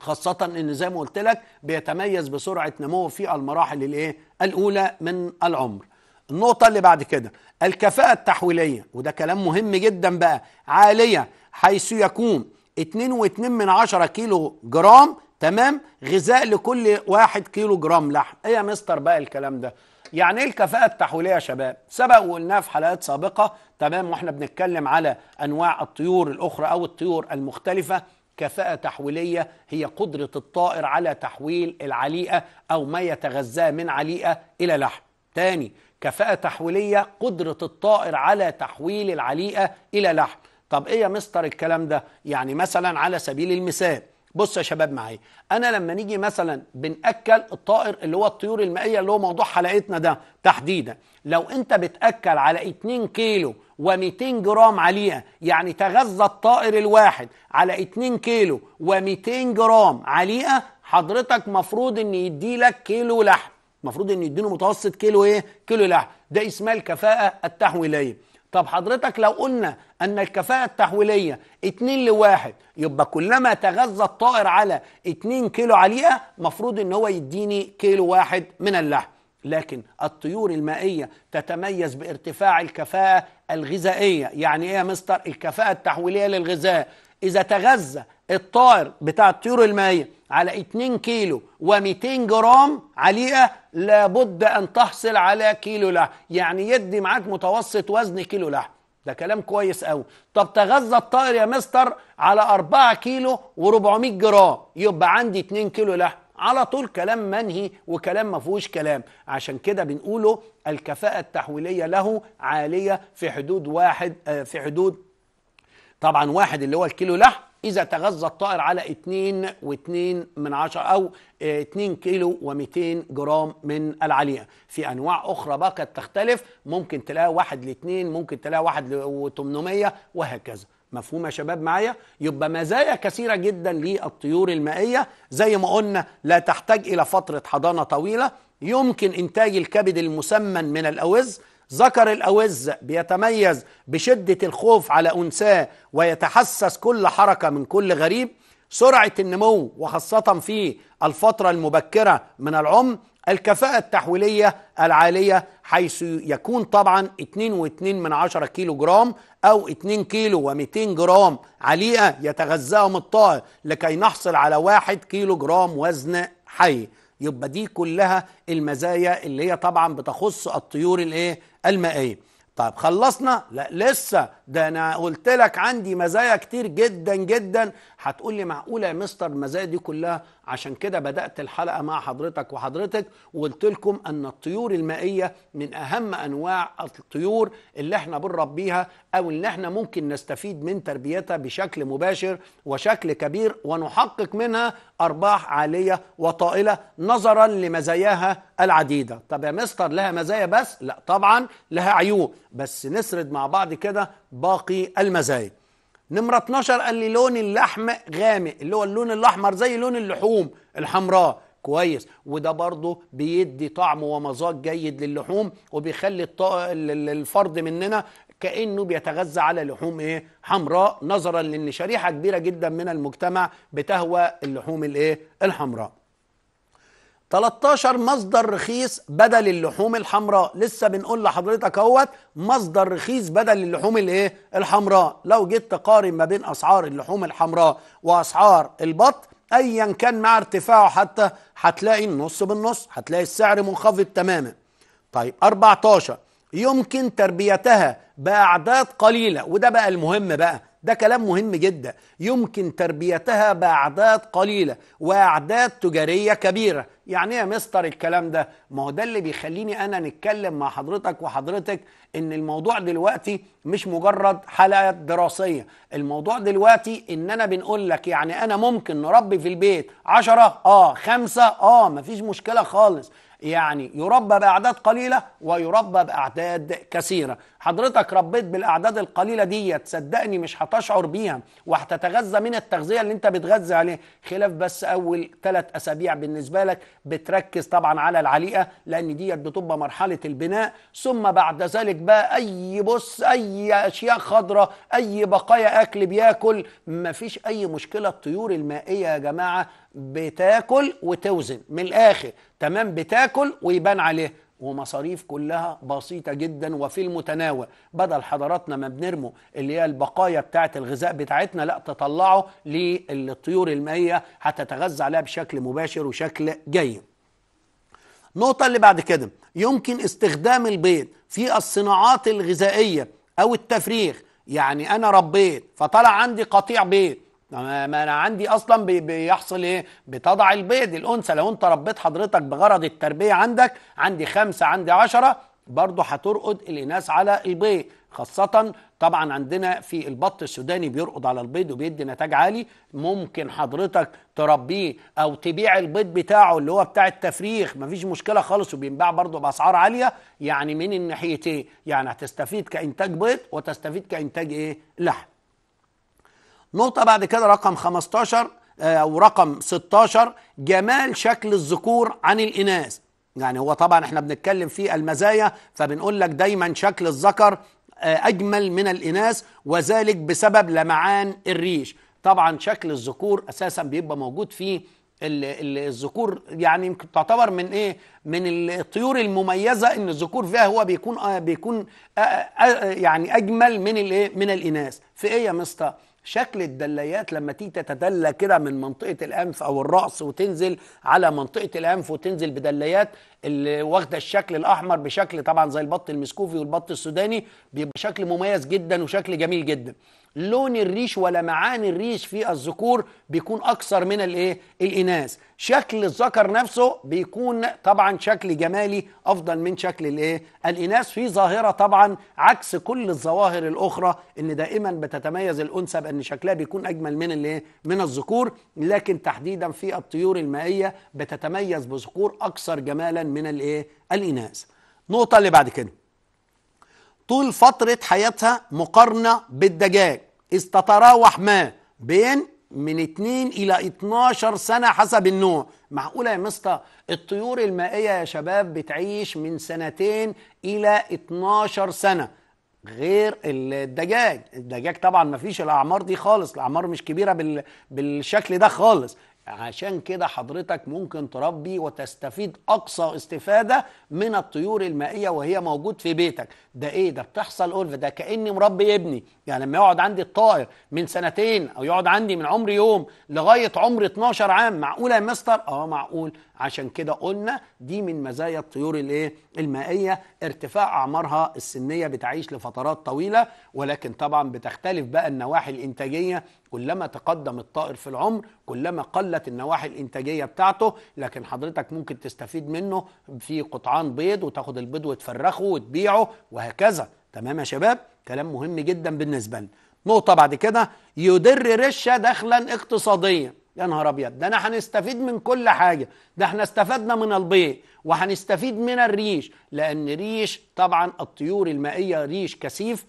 خاصة ان زي ما قلت لك بيتميز بسرعة نموه في المراحل الايه؟ الاولى من العمر. النقطة اللي بعد كده الكفاءة التحويلية وده كلام مهم جدا بقى عالية حيث يكون 2.2 من عشرة كيلو جرام تمام غذاء لكل واحد كيلو جرام لحم ايه يا مستر بقى الكلام ده يعني ايه الكفاءة التحويلية يا شباب؟ سبق وقلناها في حلقات سابقة تمام واحنا بنتكلم على انواع الطيور الاخرى او الطيور المختلفة كفاءة تحويلية هي قدرة الطائر على تحويل العليقة او ما يتغذاه من عليقة الى لحم. تاني كفاءة تحويلية قدرة الطائر على تحويل العليقة الى لحم. طب ايه يا مستر الكلام ده؟ يعني مثلا على سبيل المثال بص يا شباب معايا انا لما نيجي مثلا بناكل الطائر اللي هو الطيور المائيه اللي هو موضوع حلقتنا ده تحديدا لو انت بتاكل على 2 كيلو و200 جرام عليها يعني تغذى الطائر الواحد على 2 كيلو و200 جرام عليها حضرتك مفروض ان يدي لك كيلو لحم المفروض ان يديله متوسط كيلو ايه كيلو لحم ده اسمها الكفاءه التحويليه طب حضرتك لو قلنا أن الكفاءة التحويلية 2 لواحد يبقى كلما تغذى الطائر على 2 كيلو عليها مفروض أن هو يديني كيلو واحد من اللحم لكن الطيور المائية تتميز بارتفاع الكفاءة الغذائية يعني إيه يا مستر الكفاءة التحويلية للغذاء إذا تغذى الطائر بتاع الطيور المائية على 2 كيلو و200 جرام عليقة لابد أن تحصل على كيلو لحم يعني يدي معاك متوسط وزن كيلو لحم ده كلام كويس قوي طب تغذى الطائر يا مستر على 4 كيلو و400 جرام يبقى عندي 2 كيلو لحم على طول كلام منهي وكلام ما فيهوش كلام عشان كده بنقوله الكفاءة التحويلية له عالية في حدود واحد آه، في حدود طبعا واحد اللي هو الكيلو لحم إذا تغذى الطائر على 2 و2 من 10 أو 2 آه، كيلو و200 جرام من العليقة في أنواع أخرى بقى تختلف ممكن تلاقي واحد ل 2 ممكن تلاقي واحد ل 800 وهكذا مفهوم يا شباب معايا يبقى مزايا كثيرة جدا للطيور المائية زي ما قلنا لا تحتاج إلى فترة حضانة طويلة يمكن إنتاج الكبد المسمن من الأوز ذكر الأوز بيتميز بشدة الخوف على أنثاه ويتحسس كل حركة من كل غريب سرعة النمو وخاصة في الفترة المبكرة من العمر الكفاءة التحويلية العالية حيث يكون طبعا 2.2 من 10 كيلو جرام أو 2 كيلو و200 جرام عليئة يتغذاهم الطائر لكي نحصل على 1 كيلو جرام وزن حي يبقى دي كلها المزايا اللي هي طبعا بتخص الطيور الايه المائية طيب خلصنا لا لسه ده انا قلت لك عندي مزايا كتير جدا جدا هتقول لي معقوله يا مستر المزايا دي كلها عشان كده بدأت الحلقة مع حضرتك وحضرتك وقلت لكم أن الطيور المائية من أهم أنواع الطيور اللي احنا بنربيها أو اللي احنا ممكن نستفيد من تربيتها بشكل مباشر وشكل كبير ونحقق منها أرباح عالية وطائلة نظرا لمزاياها العديدة طب يا مستر لها مزايا بس؟ لا طبعا لها عيوب بس نسرد مع بعض كده باقي المزايا نمرة 12 قال لي لون اللحم غامق اللي هو اللون الأحمر زي لون اللحوم الحمراء كويس وده برضه بيدي طعم ومذاق جيد للحوم وبيخلي الفرد مننا كانه بيتغذى على لحوم ايه حمراء نظرا لان شريحه كبيره جدا من المجتمع بتهوى اللحوم الايه الحمراء 13 مصدر رخيص بدل اللحوم الحمراء لسه بنقول لحضرتك اهوت مصدر رخيص بدل اللحوم الايه الحمراء لو جيت تقارن ما بين اسعار اللحوم الحمراء واسعار البط ايا كان مع ارتفاعه حتى هتلاقي النص بالنص هتلاقي السعر منخفض تماما طيب 14 يمكن تربيتها باعداد قليله وده بقى المهم بقى ده كلام مهم جدا يمكن تربيتها بأعداد قليلة وأعداد تجارية كبيرة يعني ايه يا مستر الكلام ده ما هو ده اللي بيخليني أنا نتكلم مع حضرتك وحضرتك إن الموضوع دلوقتي مش مجرد حلقة دراسية الموضوع دلوقتي إن أنا بنقول لك يعني أنا ممكن نربي في البيت عشرة آه خمسة آه مفيش مشكلة خالص يعني يربى بأعداد قليلة ويربى بأعداد كثيرة حضرتك ربيت بالاعداد القليله ديت صدقني مش هتشعر بيها وهتتغذى من التغذيه اللي انت بتغذى عليها خلاف بس اول ثلاث اسابيع بالنسبه لك بتركز طبعا على العليقه لان ديت بتبقى مرحله البناء ثم بعد ذلك بقى اي بص اي اشياء خضراء اي بقايا اكل بياكل مفيش اي مشكله الطيور المائيه يا جماعه بتاكل وتوزن من الاخر تمام بتاكل ويبان عليه ومصاريف كلها بسيطه جدا وفي المتناول بدل حضراتنا ما بنرموا اللي هي البقايا بتاعه الغذاء بتاعتنا لا تطلعه للطيور المائيه هتتغذى عليها بشكل مباشر وشكل جيد النقطة اللي بعد كده يمكن استخدام البيض في الصناعات الغذائية أو التفريخ يعني أنا ربيت فطلع عندي قطيع بيض ما انا عندي اصلا بيحصل ايه بتضع البيض الانثى لو انت ربيت حضرتك بغرض التربيه عندك عندي خمسة عندي عشرة برضه هترقد الاناث على البيض خاصة طبعا عندنا في البط السوداني بيرقد على البيض وبيدي نتاج عالي ممكن حضرتك تربيه او تبيع البيض بتاعه اللي هو بتاع التفريخ مفيش مشكلة خالص وبينباع برضه باسعار عالية يعني من الناحيتين يعني هتستفيد كانتاج بيض وتستفيد كانتاج ايه لحم نقطة بعد كده رقم 15 أو رقم 16 جمال شكل الذكور عن الإناث يعني هو طبعا احنا بنتكلم في المزايا فبنقول لك دايما شكل الذكر آه، أجمل من الإناث وذلك بسبب لمعان الريش طبعا شكل الذكور أساسا بيبقى موجود في الذكور يعني يمكن تعتبر من ايه من الطيور المميزه ان الذكور فيها هو بيكون آه بيكون آه آه, آه، يعني اجمل من الايه من الاناث في ايه يا مستر شكل الدليات لما تيجي تتدلى كده من منطقه الانف او الراس وتنزل على منطقه الانف وتنزل بدليات اللي واخده الشكل الاحمر بشكل طبعا زي البط المسكوفي والبط السوداني بيبقى شكل مميز جدا وشكل جميل جدا لون الريش ولمعان الريش في الذكور بيكون اكثر من الايه الاناث شكل الذكر نفسه بيكون طبعا شكل جمالي افضل من شكل الايه الاناث في ظاهره طبعا عكس كل الظواهر الاخرى ان دائما بتتميز الانثى بان شكلها بيكون اجمل من الايه من الذكور لكن تحديدا في الطيور المائيه بتتميز بذكور اكثر جمالا من الايه الاناث النقطه اللي بعد كده طول فترة حياتها مقارنة بالدجاج إذ تتراوح ما بين من 2 إلى 12 سنة حسب النوع معقولة يا مستر الطيور المائية يا شباب بتعيش من سنتين إلى 12 سنة غير الدجاج الدجاج طبعا ما فيش الأعمار دي خالص الأعمار مش كبيرة بال... بالشكل ده خالص عشان كده حضرتك ممكن تربي وتستفيد اقصى استفاده من الطيور المائيه وهي موجود في بيتك ده ايه ده بتحصل ألفة ده كاني مربي ابني يعني لما يقعد عندي الطائر من سنتين او يقعد عندي من عمر يوم لغايه عمر 12 عام معقول يا مستر اه معقول عشان كده قلنا دي من مزايا الطيور الايه المائيه ارتفاع اعمارها السنيه بتعيش لفترات طويله ولكن طبعا بتختلف بقى النواحي الانتاجيه كلما تقدم الطائر في العمر كلما قلت النواحي الانتاجيه بتاعته لكن حضرتك ممكن تستفيد منه في قطعان بيض وتاخد البيض وتفرخه وتبيعه وهكذا تمام يا شباب كلام مهم جدا بالنسبه لنا نقطه بعد كده يدر رشه دخلا اقتصاديا يا نهار ابيض ده انا هنستفيد من كل حاجه ده احنا استفدنا من البيض وهنستفيد من الريش لان ريش طبعا الطيور المائيه ريش كثيف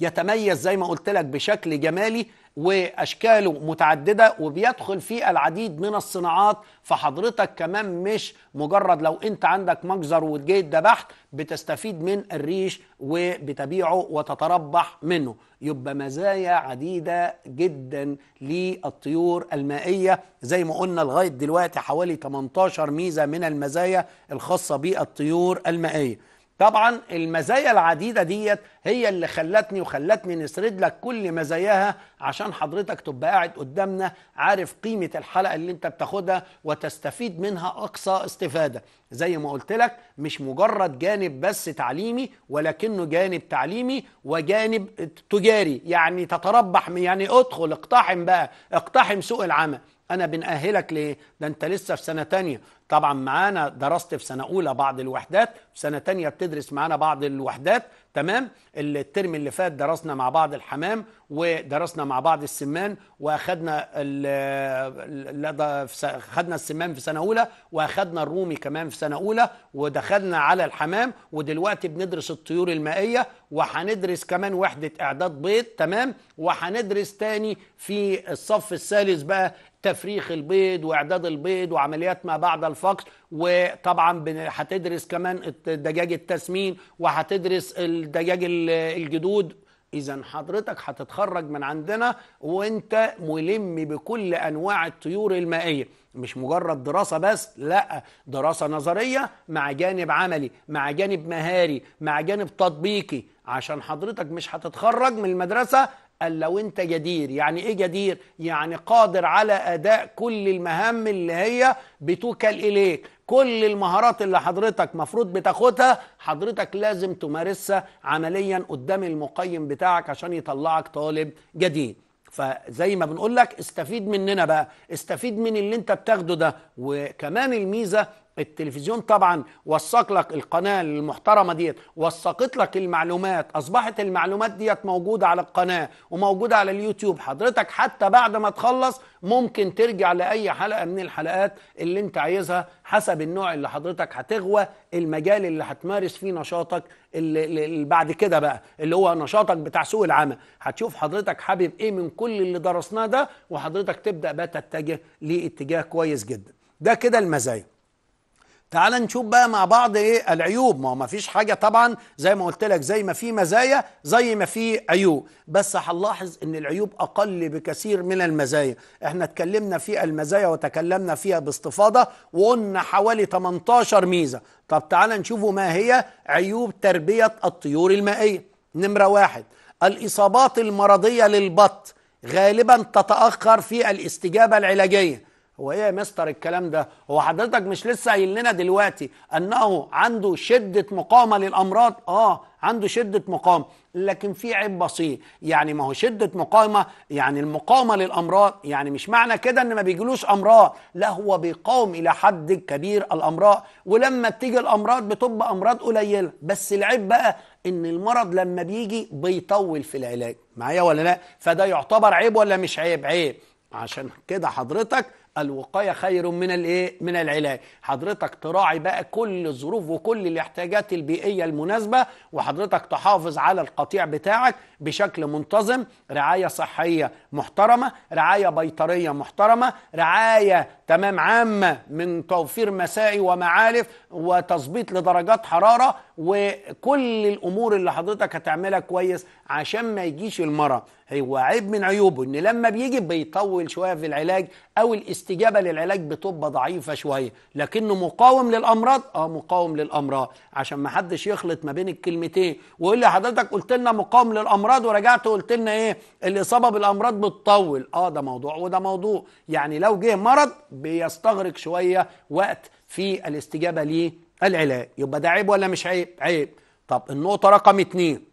يتميز زي ما قلت لك بشكل جمالي واشكاله متعدده وبيدخل فيه العديد من الصناعات فحضرتك كمان مش مجرد لو انت عندك مجزر وجيت دبحت بتستفيد من الريش وبتبيعه وتتربح منه يبقى مزايا عديده جدا للطيور المائيه زي ما قلنا لغايه دلوقتي حوالي 18 ميزه من المزايا الخاصه بالطيور المائيه طبعا المزايا العديدة ديت هي اللي خلتني وخلتني نسرد لك كل مزاياها عشان حضرتك تبقى قاعد قدامنا عارف قيمة الحلقة اللي انت بتاخدها وتستفيد منها أقصى استفادة زي ما قلت لك مش مجرد جانب بس تعليمي ولكنه جانب تعليمي وجانب تجاري يعني تتربح يعني ادخل اقتحم بقى اقتحم سوق العمل انا بنأهلك ليه ده انت لسه في سنه تانية طبعا معانا درست في سنه اولى بعض الوحدات في سنه تانية بتدرس معانا بعض الوحدات تمام الترم اللي فات درسنا مع بعض الحمام ودرسنا مع بعض السمان واخدنا خدنا السمان في سنه اولى واخدنا الرومي كمان في سنه اولى ودخلنا على الحمام ودلوقتي بندرس الطيور المائيه وهندرس كمان وحده اعداد بيض تمام وهندرس تاني في الصف الثالث بقى تفريخ البيض واعداد البيض وعمليات ما بعد الفقر وطبعا هتدرس كمان الدجاج التسمين وهتدرس الدجاج الجدود اذا حضرتك هتتخرج من عندنا وانت ملم بكل انواع الطيور المائيه مش مجرد دراسه بس لا دراسه نظريه مع جانب عملي مع جانب مهاري مع جانب تطبيقي عشان حضرتك مش هتتخرج من المدرسه قال لو انت جدير يعني ايه جدير يعني قادر على اداء كل المهام اللي هي بتوكل اليك كل المهارات اللي حضرتك مفروض بتاخدها حضرتك لازم تمارسها عمليا قدام المقيم بتاعك عشان يطلعك طالب جديد فزي ما بنقول لك استفيد مننا بقى استفيد من اللي انت بتاخده ده وكمان الميزه التلفزيون طبعا وثق لك القناه المحترمه ديت وثقت لك المعلومات اصبحت المعلومات ديت موجوده على القناه وموجوده على اليوتيوب حضرتك حتى بعد ما تخلص ممكن ترجع لاي حلقه من الحلقات اللي انت عايزها حسب النوع اللي حضرتك هتغوى المجال اللي هتمارس فيه نشاطك اللي, اللي بعد كده بقى اللي هو نشاطك بتاع سوق العمل هتشوف حضرتك حابب ايه من كل اللي درسناه ده وحضرتك تبدا بقى تتجه لاتجاه كويس جدا ده كده المزايا تعال نشوف بقى مع بعض ايه العيوب ما هو ما فيش حاجه طبعا زي ما قلت لك زي ما في مزايا زي ما في عيوب بس هنلاحظ ان العيوب اقل بكثير من المزايا احنا اتكلمنا في المزايا وتكلمنا فيها باستفاضه وقلنا حوالي 18 ميزه طب تعال نشوفوا ما هي عيوب تربيه الطيور المائيه نمره واحد الاصابات المرضيه للبط غالبا تتاخر في الاستجابه العلاجيه هو ايه يا مستر الكلام ده هو حضرتك مش لسه قايل لنا دلوقتي انه عنده شده مقاومه للامراض اه عنده شده مقاومه لكن في عيب بسيط يعني ما هو شده مقاومه يعني المقاومه للامراض يعني مش معنى كده ان ما بيجيلوش امراض لا هو بيقاوم الى حد كبير الامراض ولما بتيجي الامراض بتبقى امراض قليله بس العيب بقى ان المرض لما بيجي بيطول في العلاج معايا ولا لا فده يعتبر عيب ولا مش عيب عيب عشان كده حضرتك الوقاية خير من الايه من العلاج حضرتك تراعي بقى كل الظروف وكل الاحتياجات البيئية المناسبة وحضرتك تحافظ على القطيع بتاعك بشكل منتظم رعاية صحية محترمة رعاية بيطرية محترمة رعاية تمام عامة من توفير مسائي ومعالف وتظبيط لدرجات حرارة وكل الأمور اللي حضرتك هتعملها كويس عشان ما يجيش المرض هو عيب من عيوبه ان لما بيجي بيطول شويه في العلاج او الاستجابه للعلاج بتبقى ضعيفه شويه لكنه مقاوم للامراض اه مقاوم للامراض عشان ما حدش يخلط ما بين الكلمتين ويقول لي حضرتك قلت لنا مقاوم للامراض ورجعت وقلت لنا ايه الاصابه بالامراض بتطول اه ده موضوع وده موضوع يعني لو جه مرض بيستغرق شويه وقت في الاستجابه للعلاج يبقى ده عيب ولا مش عيب عيب طب النقطه رقم اتنين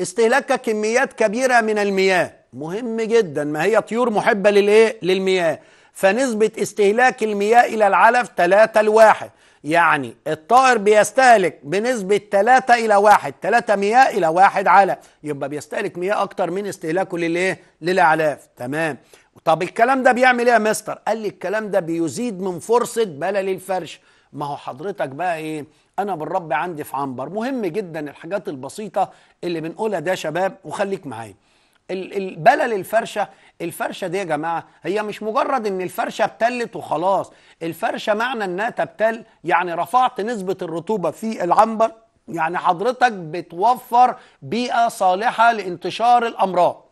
استهلاك كميات كبيرة من المياه مهم جدا ما هي طيور محبة للإيه؟ للمياه فنسبة استهلاك المياه إلى العلف 3 لواحد يعني الطائر بيستهلك بنسبة 3 إلى 1 3 مياه إلى 1 علف يبقى بيستهلك مياه أكتر من استهلاكه للإيه؟ للأعلاف تمام طب الكلام ده بيعمل إيه يا مستر؟ قال لي الكلام ده بيزيد من فرصة بلل الفرش ما هو حضرتك بقى إيه؟ انا بالرب عندي في عنبر مهم جدا الحاجات البسيطه اللي بنقولها ده يا شباب وخليك معايا البلل الفرشه الفرشه دي يا جماعه هي مش مجرد ان الفرشه ابتلت وخلاص الفرشه معنى انها تبتل يعني رفعت نسبه الرطوبه في العنبر يعني حضرتك بتوفر بيئه صالحه لانتشار الامراض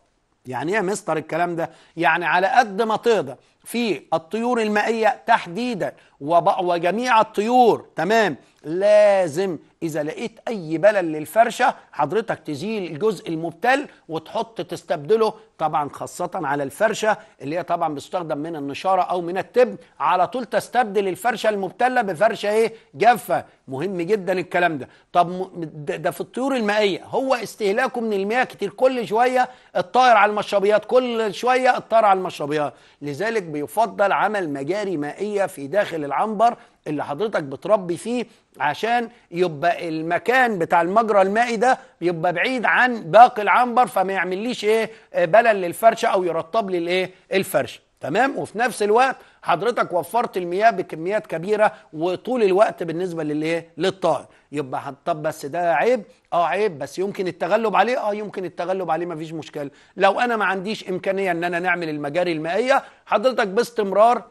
يعني ايه يا مستر الكلام ده يعني على قد ما تقدر في الطيور المائية تحديدا وجميع الطيور تمام لازم اذا لقيت اي بلل للفرشه حضرتك تزيل الجزء المبتل وتحط تستبدله طبعا خاصه على الفرشه اللي هي طبعا بتستخدم من النشاره او من التبن على طول تستبدل الفرشه المبتله بفرشه ايه جافه مهم جدا الكلام ده طب ده في الطيور المائيه هو استهلاكه من المياه كتير كل شويه الطائر على المشربيات كل شويه الطائر على المشربيات لذلك بيفضل عمل مجاري مائيه في داخل العنبر اللي حضرتك بتربي فيه عشان يبقى المكان بتاع المجرى المائي ده يبقى بعيد عن باقي العنبر فما يعمليش ايه آه، بلل للفرشه او يرطب لي الايه الفرشه تمام وفي نفس الوقت حضرتك وفرت المياه بكميات كبيره وطول الوقت بالنسبه للايه للطائر يبقى طب بس ده عيب اه عيب بس يمكن التغلب عليه اه يمكن التغلب عليه مفيش مشكله لو انا ما عنديش امكانيه ان انا نعمل المجاري المائيه حضرتك باستمرار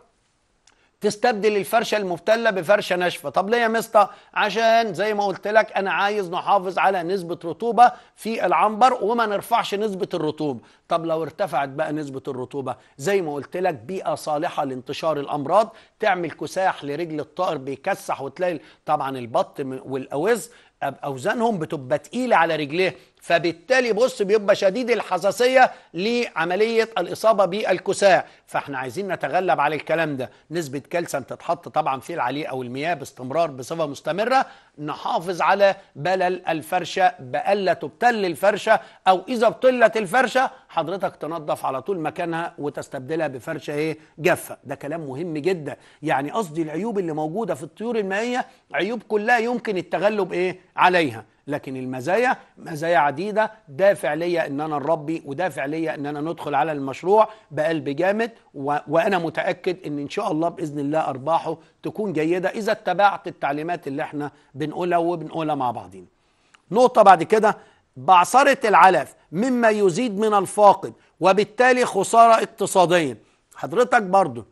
تستبدل الفرشه المبتله بفرشه ناشفه طب ليه يا مستر عشان زي ما قلت لك انا عايز نحافظ على نسبه رطوبه في العنبر وما نرفعش نسبه الرطوبه طب لو ارتفعت بقى نسبه الرطوبه زي ما قلت لك بيئه صالحه لانتشار الامراض تعمل كساح لرجل الطائر بيكسح وتلاقي طبعا البط والاوز اوزانهم بتبقى تقيله على رجليه فبالتالي بص بيبقى شديد الحساسية لعملية الإصابة بالكساء فاحنا عايزين نتغلب على الكلام ده نسبة كالسيوم تتحط طبعا في العليق أو المياه باستمرار بصفة مستمرة نحافظ على بلل الفرشة بألا تبتل الفرشة أو إذا ابتلت الفرشة حضرتك تنظف على طول مكانها وتستبدلها بفرشة إيه جافة ده كلام مهم جدا يعني قصدي العيوب اللي موجودة في الطيور المائية عيوب كلها يمكن التغلب إيه عليها لكن المزايا مزايا عديدة دافع ليا ان انا نربي ودافع ليا ان انا ندخل على المشروع بقلب جامد و... وانا متأكد ان ان شاء الله بإذن الله ارباحه تكون جيدة اذا اتبعت التعليمات اللي احنا بنقولها وبنقولها مع بعضين نقطة بعد كده بعثرة العلف مما يزيد من الفاقد وبالتالي خسارة اقتصادية حضرتك برضو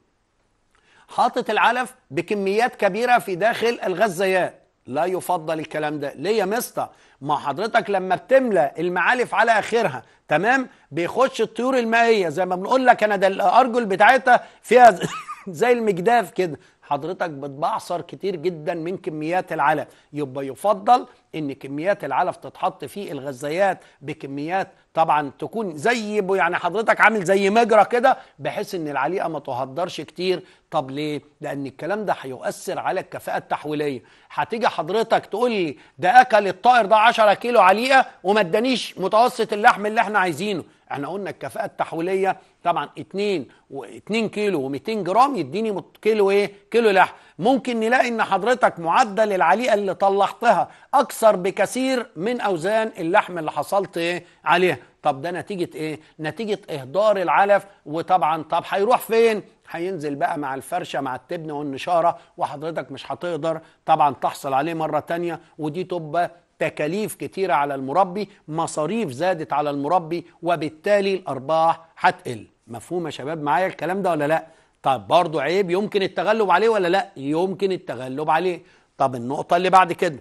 حاطط العلف بكميات كبيرة في داخل الغزيات لا يفضل الكلام ده ليه يا مستر ما حضرتك لما بتملى المعالف على اخرها تمام بيخش الطيور المائيه زي ما بنقول لك انا ده الارجل بتاعتها فيها زي المجداف كده حضرتك بتبعصر كتير جدا من كميات العلف يبقى يفضل ان كميات العلف تتحط في الغذايات بكميات طبعا تكون زي يعني حضرتك عامل زي مجرى كده بحيث ان العليقه ما تهدرش كتير طب ليه لان الكلام ده هيؤثر على الكفاءه التحويليه هتيجي حضرتك تقول لي ده اكل الطائر ده 10 كيلو عليقه وما ادانيش متوسط اللحم اللي احنا عايزينه احنا قلنا الكفاءه التحويليه طبعا 2 2 كيلو و200 جرام يديني كيلو ايه كيلو لحم ممكن نلاقي ان حضرتك معدل العليقه اللي طلعتها اكثر بكثير من اوزان اللحم اللي حصلت ايه عليها طب ده نتيجه ايه نتيجه اهدار العلف وطبعا طب هيروح فين هينزل بقى مع الفرشة مع التبن والنشارة وحضرتك مش هتقدر طبعا تحصل عليه مرة تانية ودي تبقى تكاليف كتيرة على المربي مصاريف زادت على المربي وبالتالي الأرباح هتقل مفهوم يا شباب معايا الكلام ده ولا لا طب برضه عيب يمكن التغلب عليه ولا لا يمكن التغلب عليه طب النقطة اللي بعد كده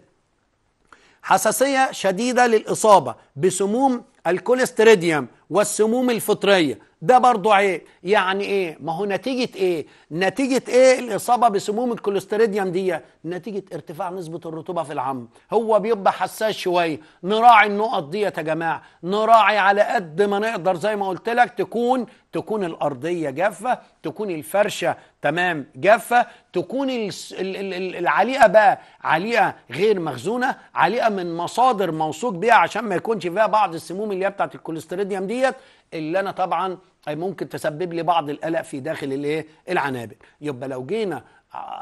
حساسية شديدة للإصابة بسموم الكوليستريديوم والسموم الفطريه ده برضو عيب يعني ايه ما هو نتيجه ايه نتيجه ايه الاصابه بسموم الكوليستريديوم دي نتيجه ارتفاع نسبه الرطوبه في العم هو بيبقى حساس شويه نراعي النقط دي يا جماعه نراعي على قد ما نقدر زي ما قلت لك تكون تكون الارضيه جافه تكون الفرشه تمام جافه تكون العليقه بقى عليقه غير مخزونه عليقه من مصادر موثوق بيها عشان ما يكونش فيها بعض السموم اللي هي بتاعت الكوليستريديوم دي ديت اللي انا طبعا ممكن تسبب لي بعض القلق في داخل الايه العنابر يبقى لو جينا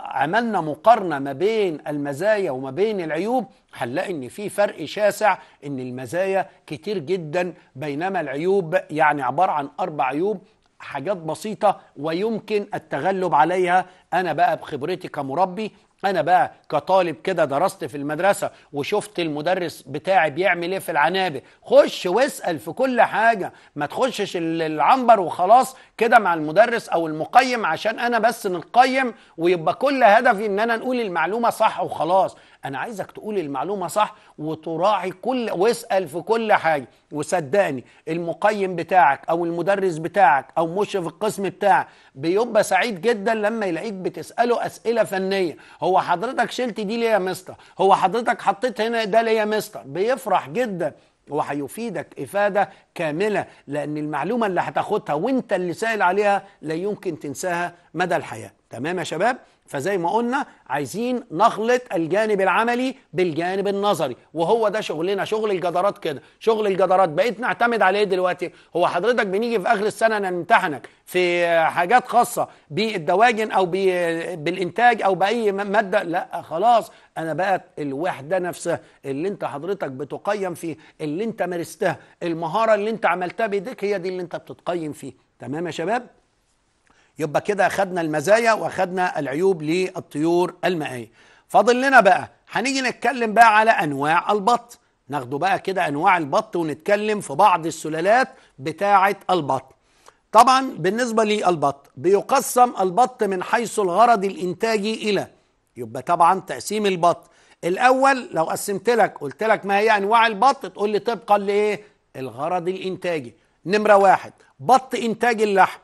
عملنا مقارنة ما بين المزايا وما بين العيوب هنلاقي ان في فرق شاسع ان المزايا كتير جدا بينما العيوب يعني عبارة عن اربع عيوب حاجات بسيطة ويمكن التغلب عليها انا بقى بخبرتي كمربي انا بقى كطالب كده درست في المدرسه وشفت المدرس بتاعي بيعمل ايه في العنابه خش واسال في كل حاجه ما تخشش العنبر وخلاص كده مع المدرس او المقيم عشان انا بس نقيم ويبقى كل هدفي ان انا نقول المعلومه صح وخلاص انا عايزك تقول المعلومه صح وتراعي كل واسال في كل حاجه وصدقني المقيم بتاعك او المدرس بتاعك او مشرف القسم بتاعك بيبقى سعيد جدا لما يلاقيك بتساله اسئله فنيه هو حضرتك شلت دي ليه يا مستر هو حضرتك حطيت هنا ده ليه يا مستر بيفرح جدا وهيفيدك افاده كامله لان المعلومه اللي هتاخدها وانت اللي سائل عليها لا يمكن تنساها مدى الحياه تمام يا شباب فزي ما قلنا عايزين نخلط الجانب العملي بالجانب النظري وهو ده شغلنا شغل الجدارات كده شغل الجدارات بقيت نعتمد على ايه دلوقتي هو حضرتك بنيجي في اخر السنه نمتحنك في حاجات خاصه بالدواجن او بالانتاج او باي ماده لا خلاص انا بقت الوحده نفسها اللي انت حضرتك بتقيم فيه اللي انت مارستها المهاره اللي انت عملتها بايديك هي دي اللي انت بتتقيم فيه تمام يا شباب يبقى كده خدنا المزايا واخدنا العيوب للطيور المائيه فاضل لنا بقى هنيجي نتكلم بقى على انواع البط ناخده بقى كده انواع البط ونتكلم في بعض السلالات بتاعه البط طبعا بالنسبه للبط بيقسم البط من حيث الغرض الانتاجي الى يبقى طبعا تقسيم البط الاول لو قسمت لك قلت لك ما هي انواع البط تقول لي طبقا لايه الغرض الانتاجي نمره واحد بط انتاج اللحم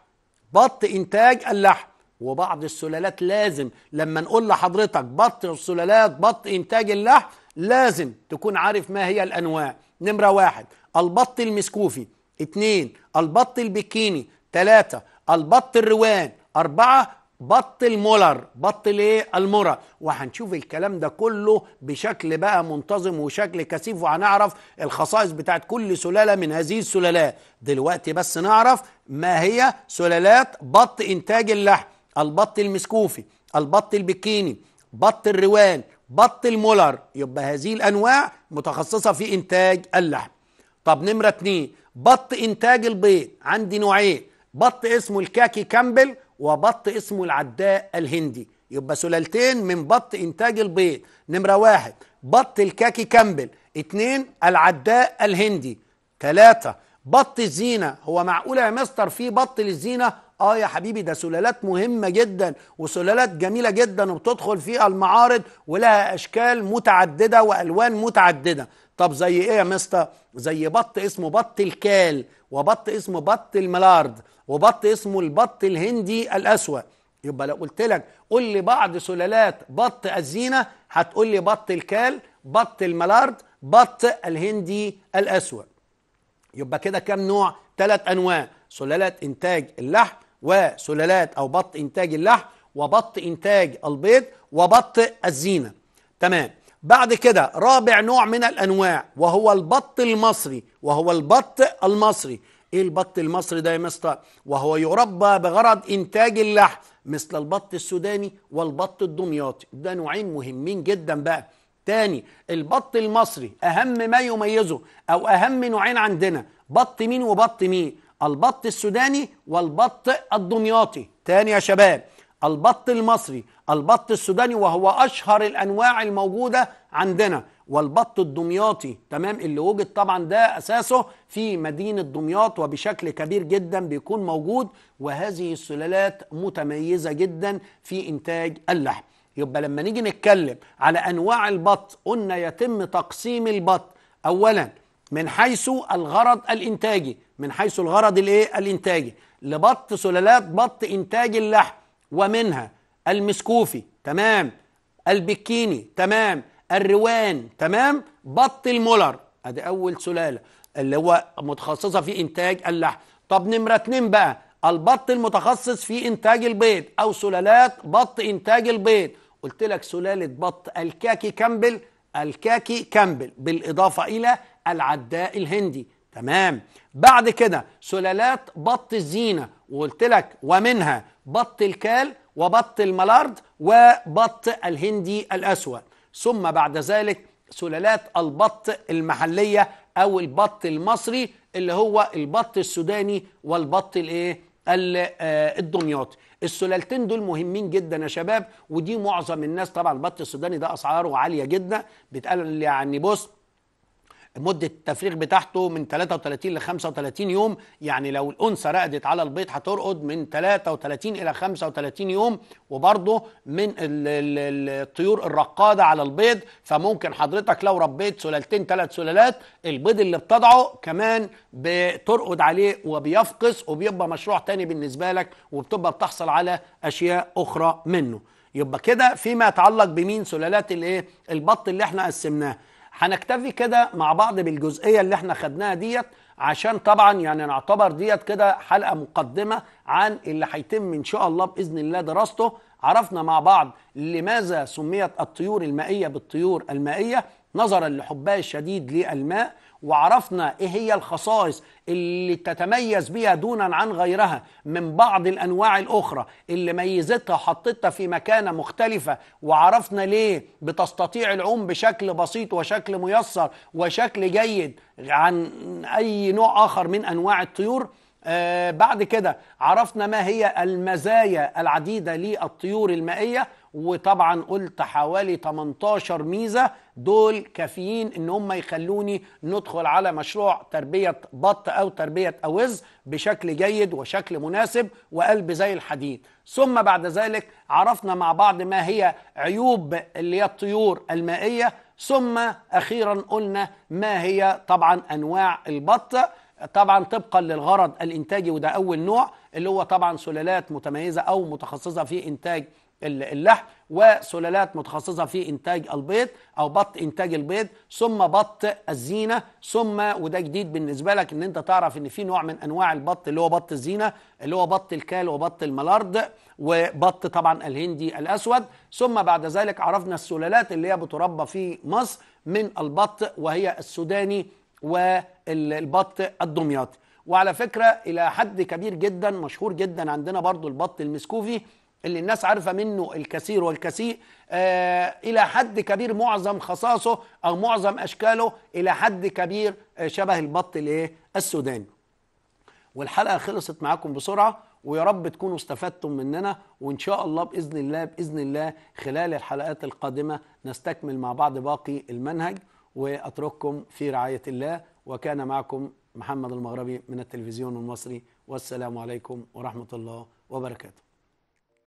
بط انتاج اللحم وبعض السلالات لازم لما نقول لحضرتك بط السلالات بط انتاج اللحم لازم تكون عارف ما هي الانواع نمره واحد البط المسكوفي اتنين البط البكيني تلاتة البط الروان أربعة بطل مولر بطل ايه المورا وهنشوف الكلام ده كله بشكل بقى منتظم وشكل كثيف وهنعرف الخصائص بتاعت كل سلاله من هذه السلالات دلوقتي بس نعرف ما هي سلالات بط انتاج اللحم البط المسكوفي البط البكيني بط الروان بط المولر يبقى هذه الانواع متخصصه في انتاج اللحم طب نمره اتنين بط انتاج البيض عندي نوعين بط اسمه الكاكي كامبل وبط اسمه العداء الهندي يبقى سلالتين من بط إنتاج البيض نمرة واحد بط الكاكي كامبل اتنين العداء الهندي تلاتة بط الزينة هو معقول يا مستر في بط للزينة اه يا حبيبي ده سلالات مهمه جدا وسلالات جميله جدا وبتدخل في المعارض ولها اشكال متعدده والوان متعدده طب زي ايه يا مستر زي بط اسمه بط الكال وبط اسمه بط الملارد وبط اسمه البط الهندي الاسود يبقى لو قلت لك قول لي بعض سلالات بط الزينه هتقول لي بط الكال بط الملارد بط الهندي الاسود يبقى كده كام نوع ثلاث انواع سلالات انتاج اللحم وسلالات أو بط إنتاج اللحم وبط إنتاج البيض وبط الزينة تمام بعد كده رابع نوع من الأنواع وهو البط المصري وهو البط المصري ايه البط المصري ده يا مستر وهو يربى بغرض انتاج اللحم مثل البط السوداني والبط الدمياطي ده نوعين مهمين جدا بقى تاني البط المصري اهم ما يميزه او اهم نوعين عندنا بط مين وبط مين البط السوداني والبط الدمياطي تاني يا شباب البط المصري البط السوداني وهو أشهر الأنواع الموجودة عندنا والبط الدمياطي تمام اللي وجد طبعا ده أساسه في مدينة دمياط وبشكل كبير جدا بيكون موجود وهذه السلالات متميزة جدا في إنتاج اللحم يبقى لما نيجي نتكلم على أنواع البط قلنا يتم تقسيم البط أولا من حيث الغرض الإنتاجي من حيث الغرض الايه الانتاجي لبط سلالات بط انتاج اللحم ومنها المسكوفي تمام البكيني تمام الروان تمام بط المولر ادي اول سلاله اللي هو متخصصه في انتاج اللحم طب نمره اتنين بقى البط المتخصص في انتاج البيض او سلالات بط انتاج البيض قلت لك سلاله بط الكاكي كامبل الكاكي كامبل بالاضافه الى العداء الهندي تمام بعد كده سلالات بط الزينة وقلت لك ومنها بط الكال وبط الملارد وبط الهندي الأسود ثم بعد ذلك سلالات البط المحلية أو البط المصري اللي هو البط السوداني والبط الايه آه، الدمياطي السلالتين دول مهمين جدا يا شباب ودي معظم الناس طبعا البط السوداني ده اسعاره عاليه جدا بتقال يعني بص مده التفريغ بتاعته من 33 ل 35 يوم يعني لو الانثى رقدت على البيض هترقد من 33 الى 35 يوم وبرضه من الطيور الرقاده على البيض فممكن حضرتك لو ربيت سلالتين ثلاث سلالات البيض اللي بتضعه كمان بترقد عليه وبيفقس وبيبقى مشروع تاني بالنسبه لك وبتبقى بتحصل على اشياء اخرى منه يبقى كده فيما يتعلق بمين سلالات الايه البط اللي احنا قسمناه هنكتفي كده مع بعض بالجزئيه اللي احنا خدناها ديت عشان طبعا يعني نعتبر ديت كده حلقه مقدمه عن اللي هيتم ان شاء الله باذن الله دراسته عرفنا مع بعض لماذا سميت الطيور المائيه بالطيور المائيه نظرا لحبها الشديد للماء وعرفنا ايه هي الخصائص اللي تتميز بها دونا عن غيرها من بعض الانواع الاخرى اللي ميزتها وحطتها في مكانه مختلفه وعرفنا ليه بتستطيع العوم بشكل بسيط وشكل ميسر وشكل جيد عن اي نوع اخر من انواع الطيور آه بعد كده عرفنا ما هي المزايا العديده للطيور المائيه وطبعا قلت حوالي 18 ميزه دول كافيين ان هم يخلوني ندخل على مشروع تربيه بط او تربيه اوز بشكل جيد وشكل مناسب وقلب زي الحديد ثم بعد ذلك عرفنا مع بعض ما هي عيوب اللي هي الطيور المائيه ثم اخيرا قلنا ما هي طبعا انواع البط طبعا طبقا للغرض الانتاجي وده اول نوع اللي هو طبعا سلالات متميزه او متخصصه في انتاج اللحم وسلالات متخصصة في إنتاج البيض أو بط إنتاج البيض ثم بط الزينة ثم وده جديد بالنسبة لك إن أنت تعرف إن في نوع من أنواع البط اللي هو بط الزينة اللي هو بط الكال وبط الملارد وبط طبعا الهندي الأسود ثم بعد ذلك عرفنا السلالات اللي هي بتربى في مصر من البط وهي السوداني والبط الدمياطي وعلى فكرة إلى حد كبير جدا مشهور جدا عندنا برضو البط المسكوفي اللي الناس عارفة منه الكثير والكسيء آه إلى حد كبير معظم خصائصه أو معظم أشكاله إلى حد كبير آه شبه البط الايه السوداني والحلقة خلصت معاكم بسرعة ويا رب تكونوا استفدتم مننا وإن شاء الله بإذن الله بإذن الله خلال الحلقات القادمة نستكمل مع بعض باقي المنهج وأترككم في رعاية الله وكان معكم محمد المغربي من التلفزيون المصري والسلام عليكم ورحمة الله وبركاته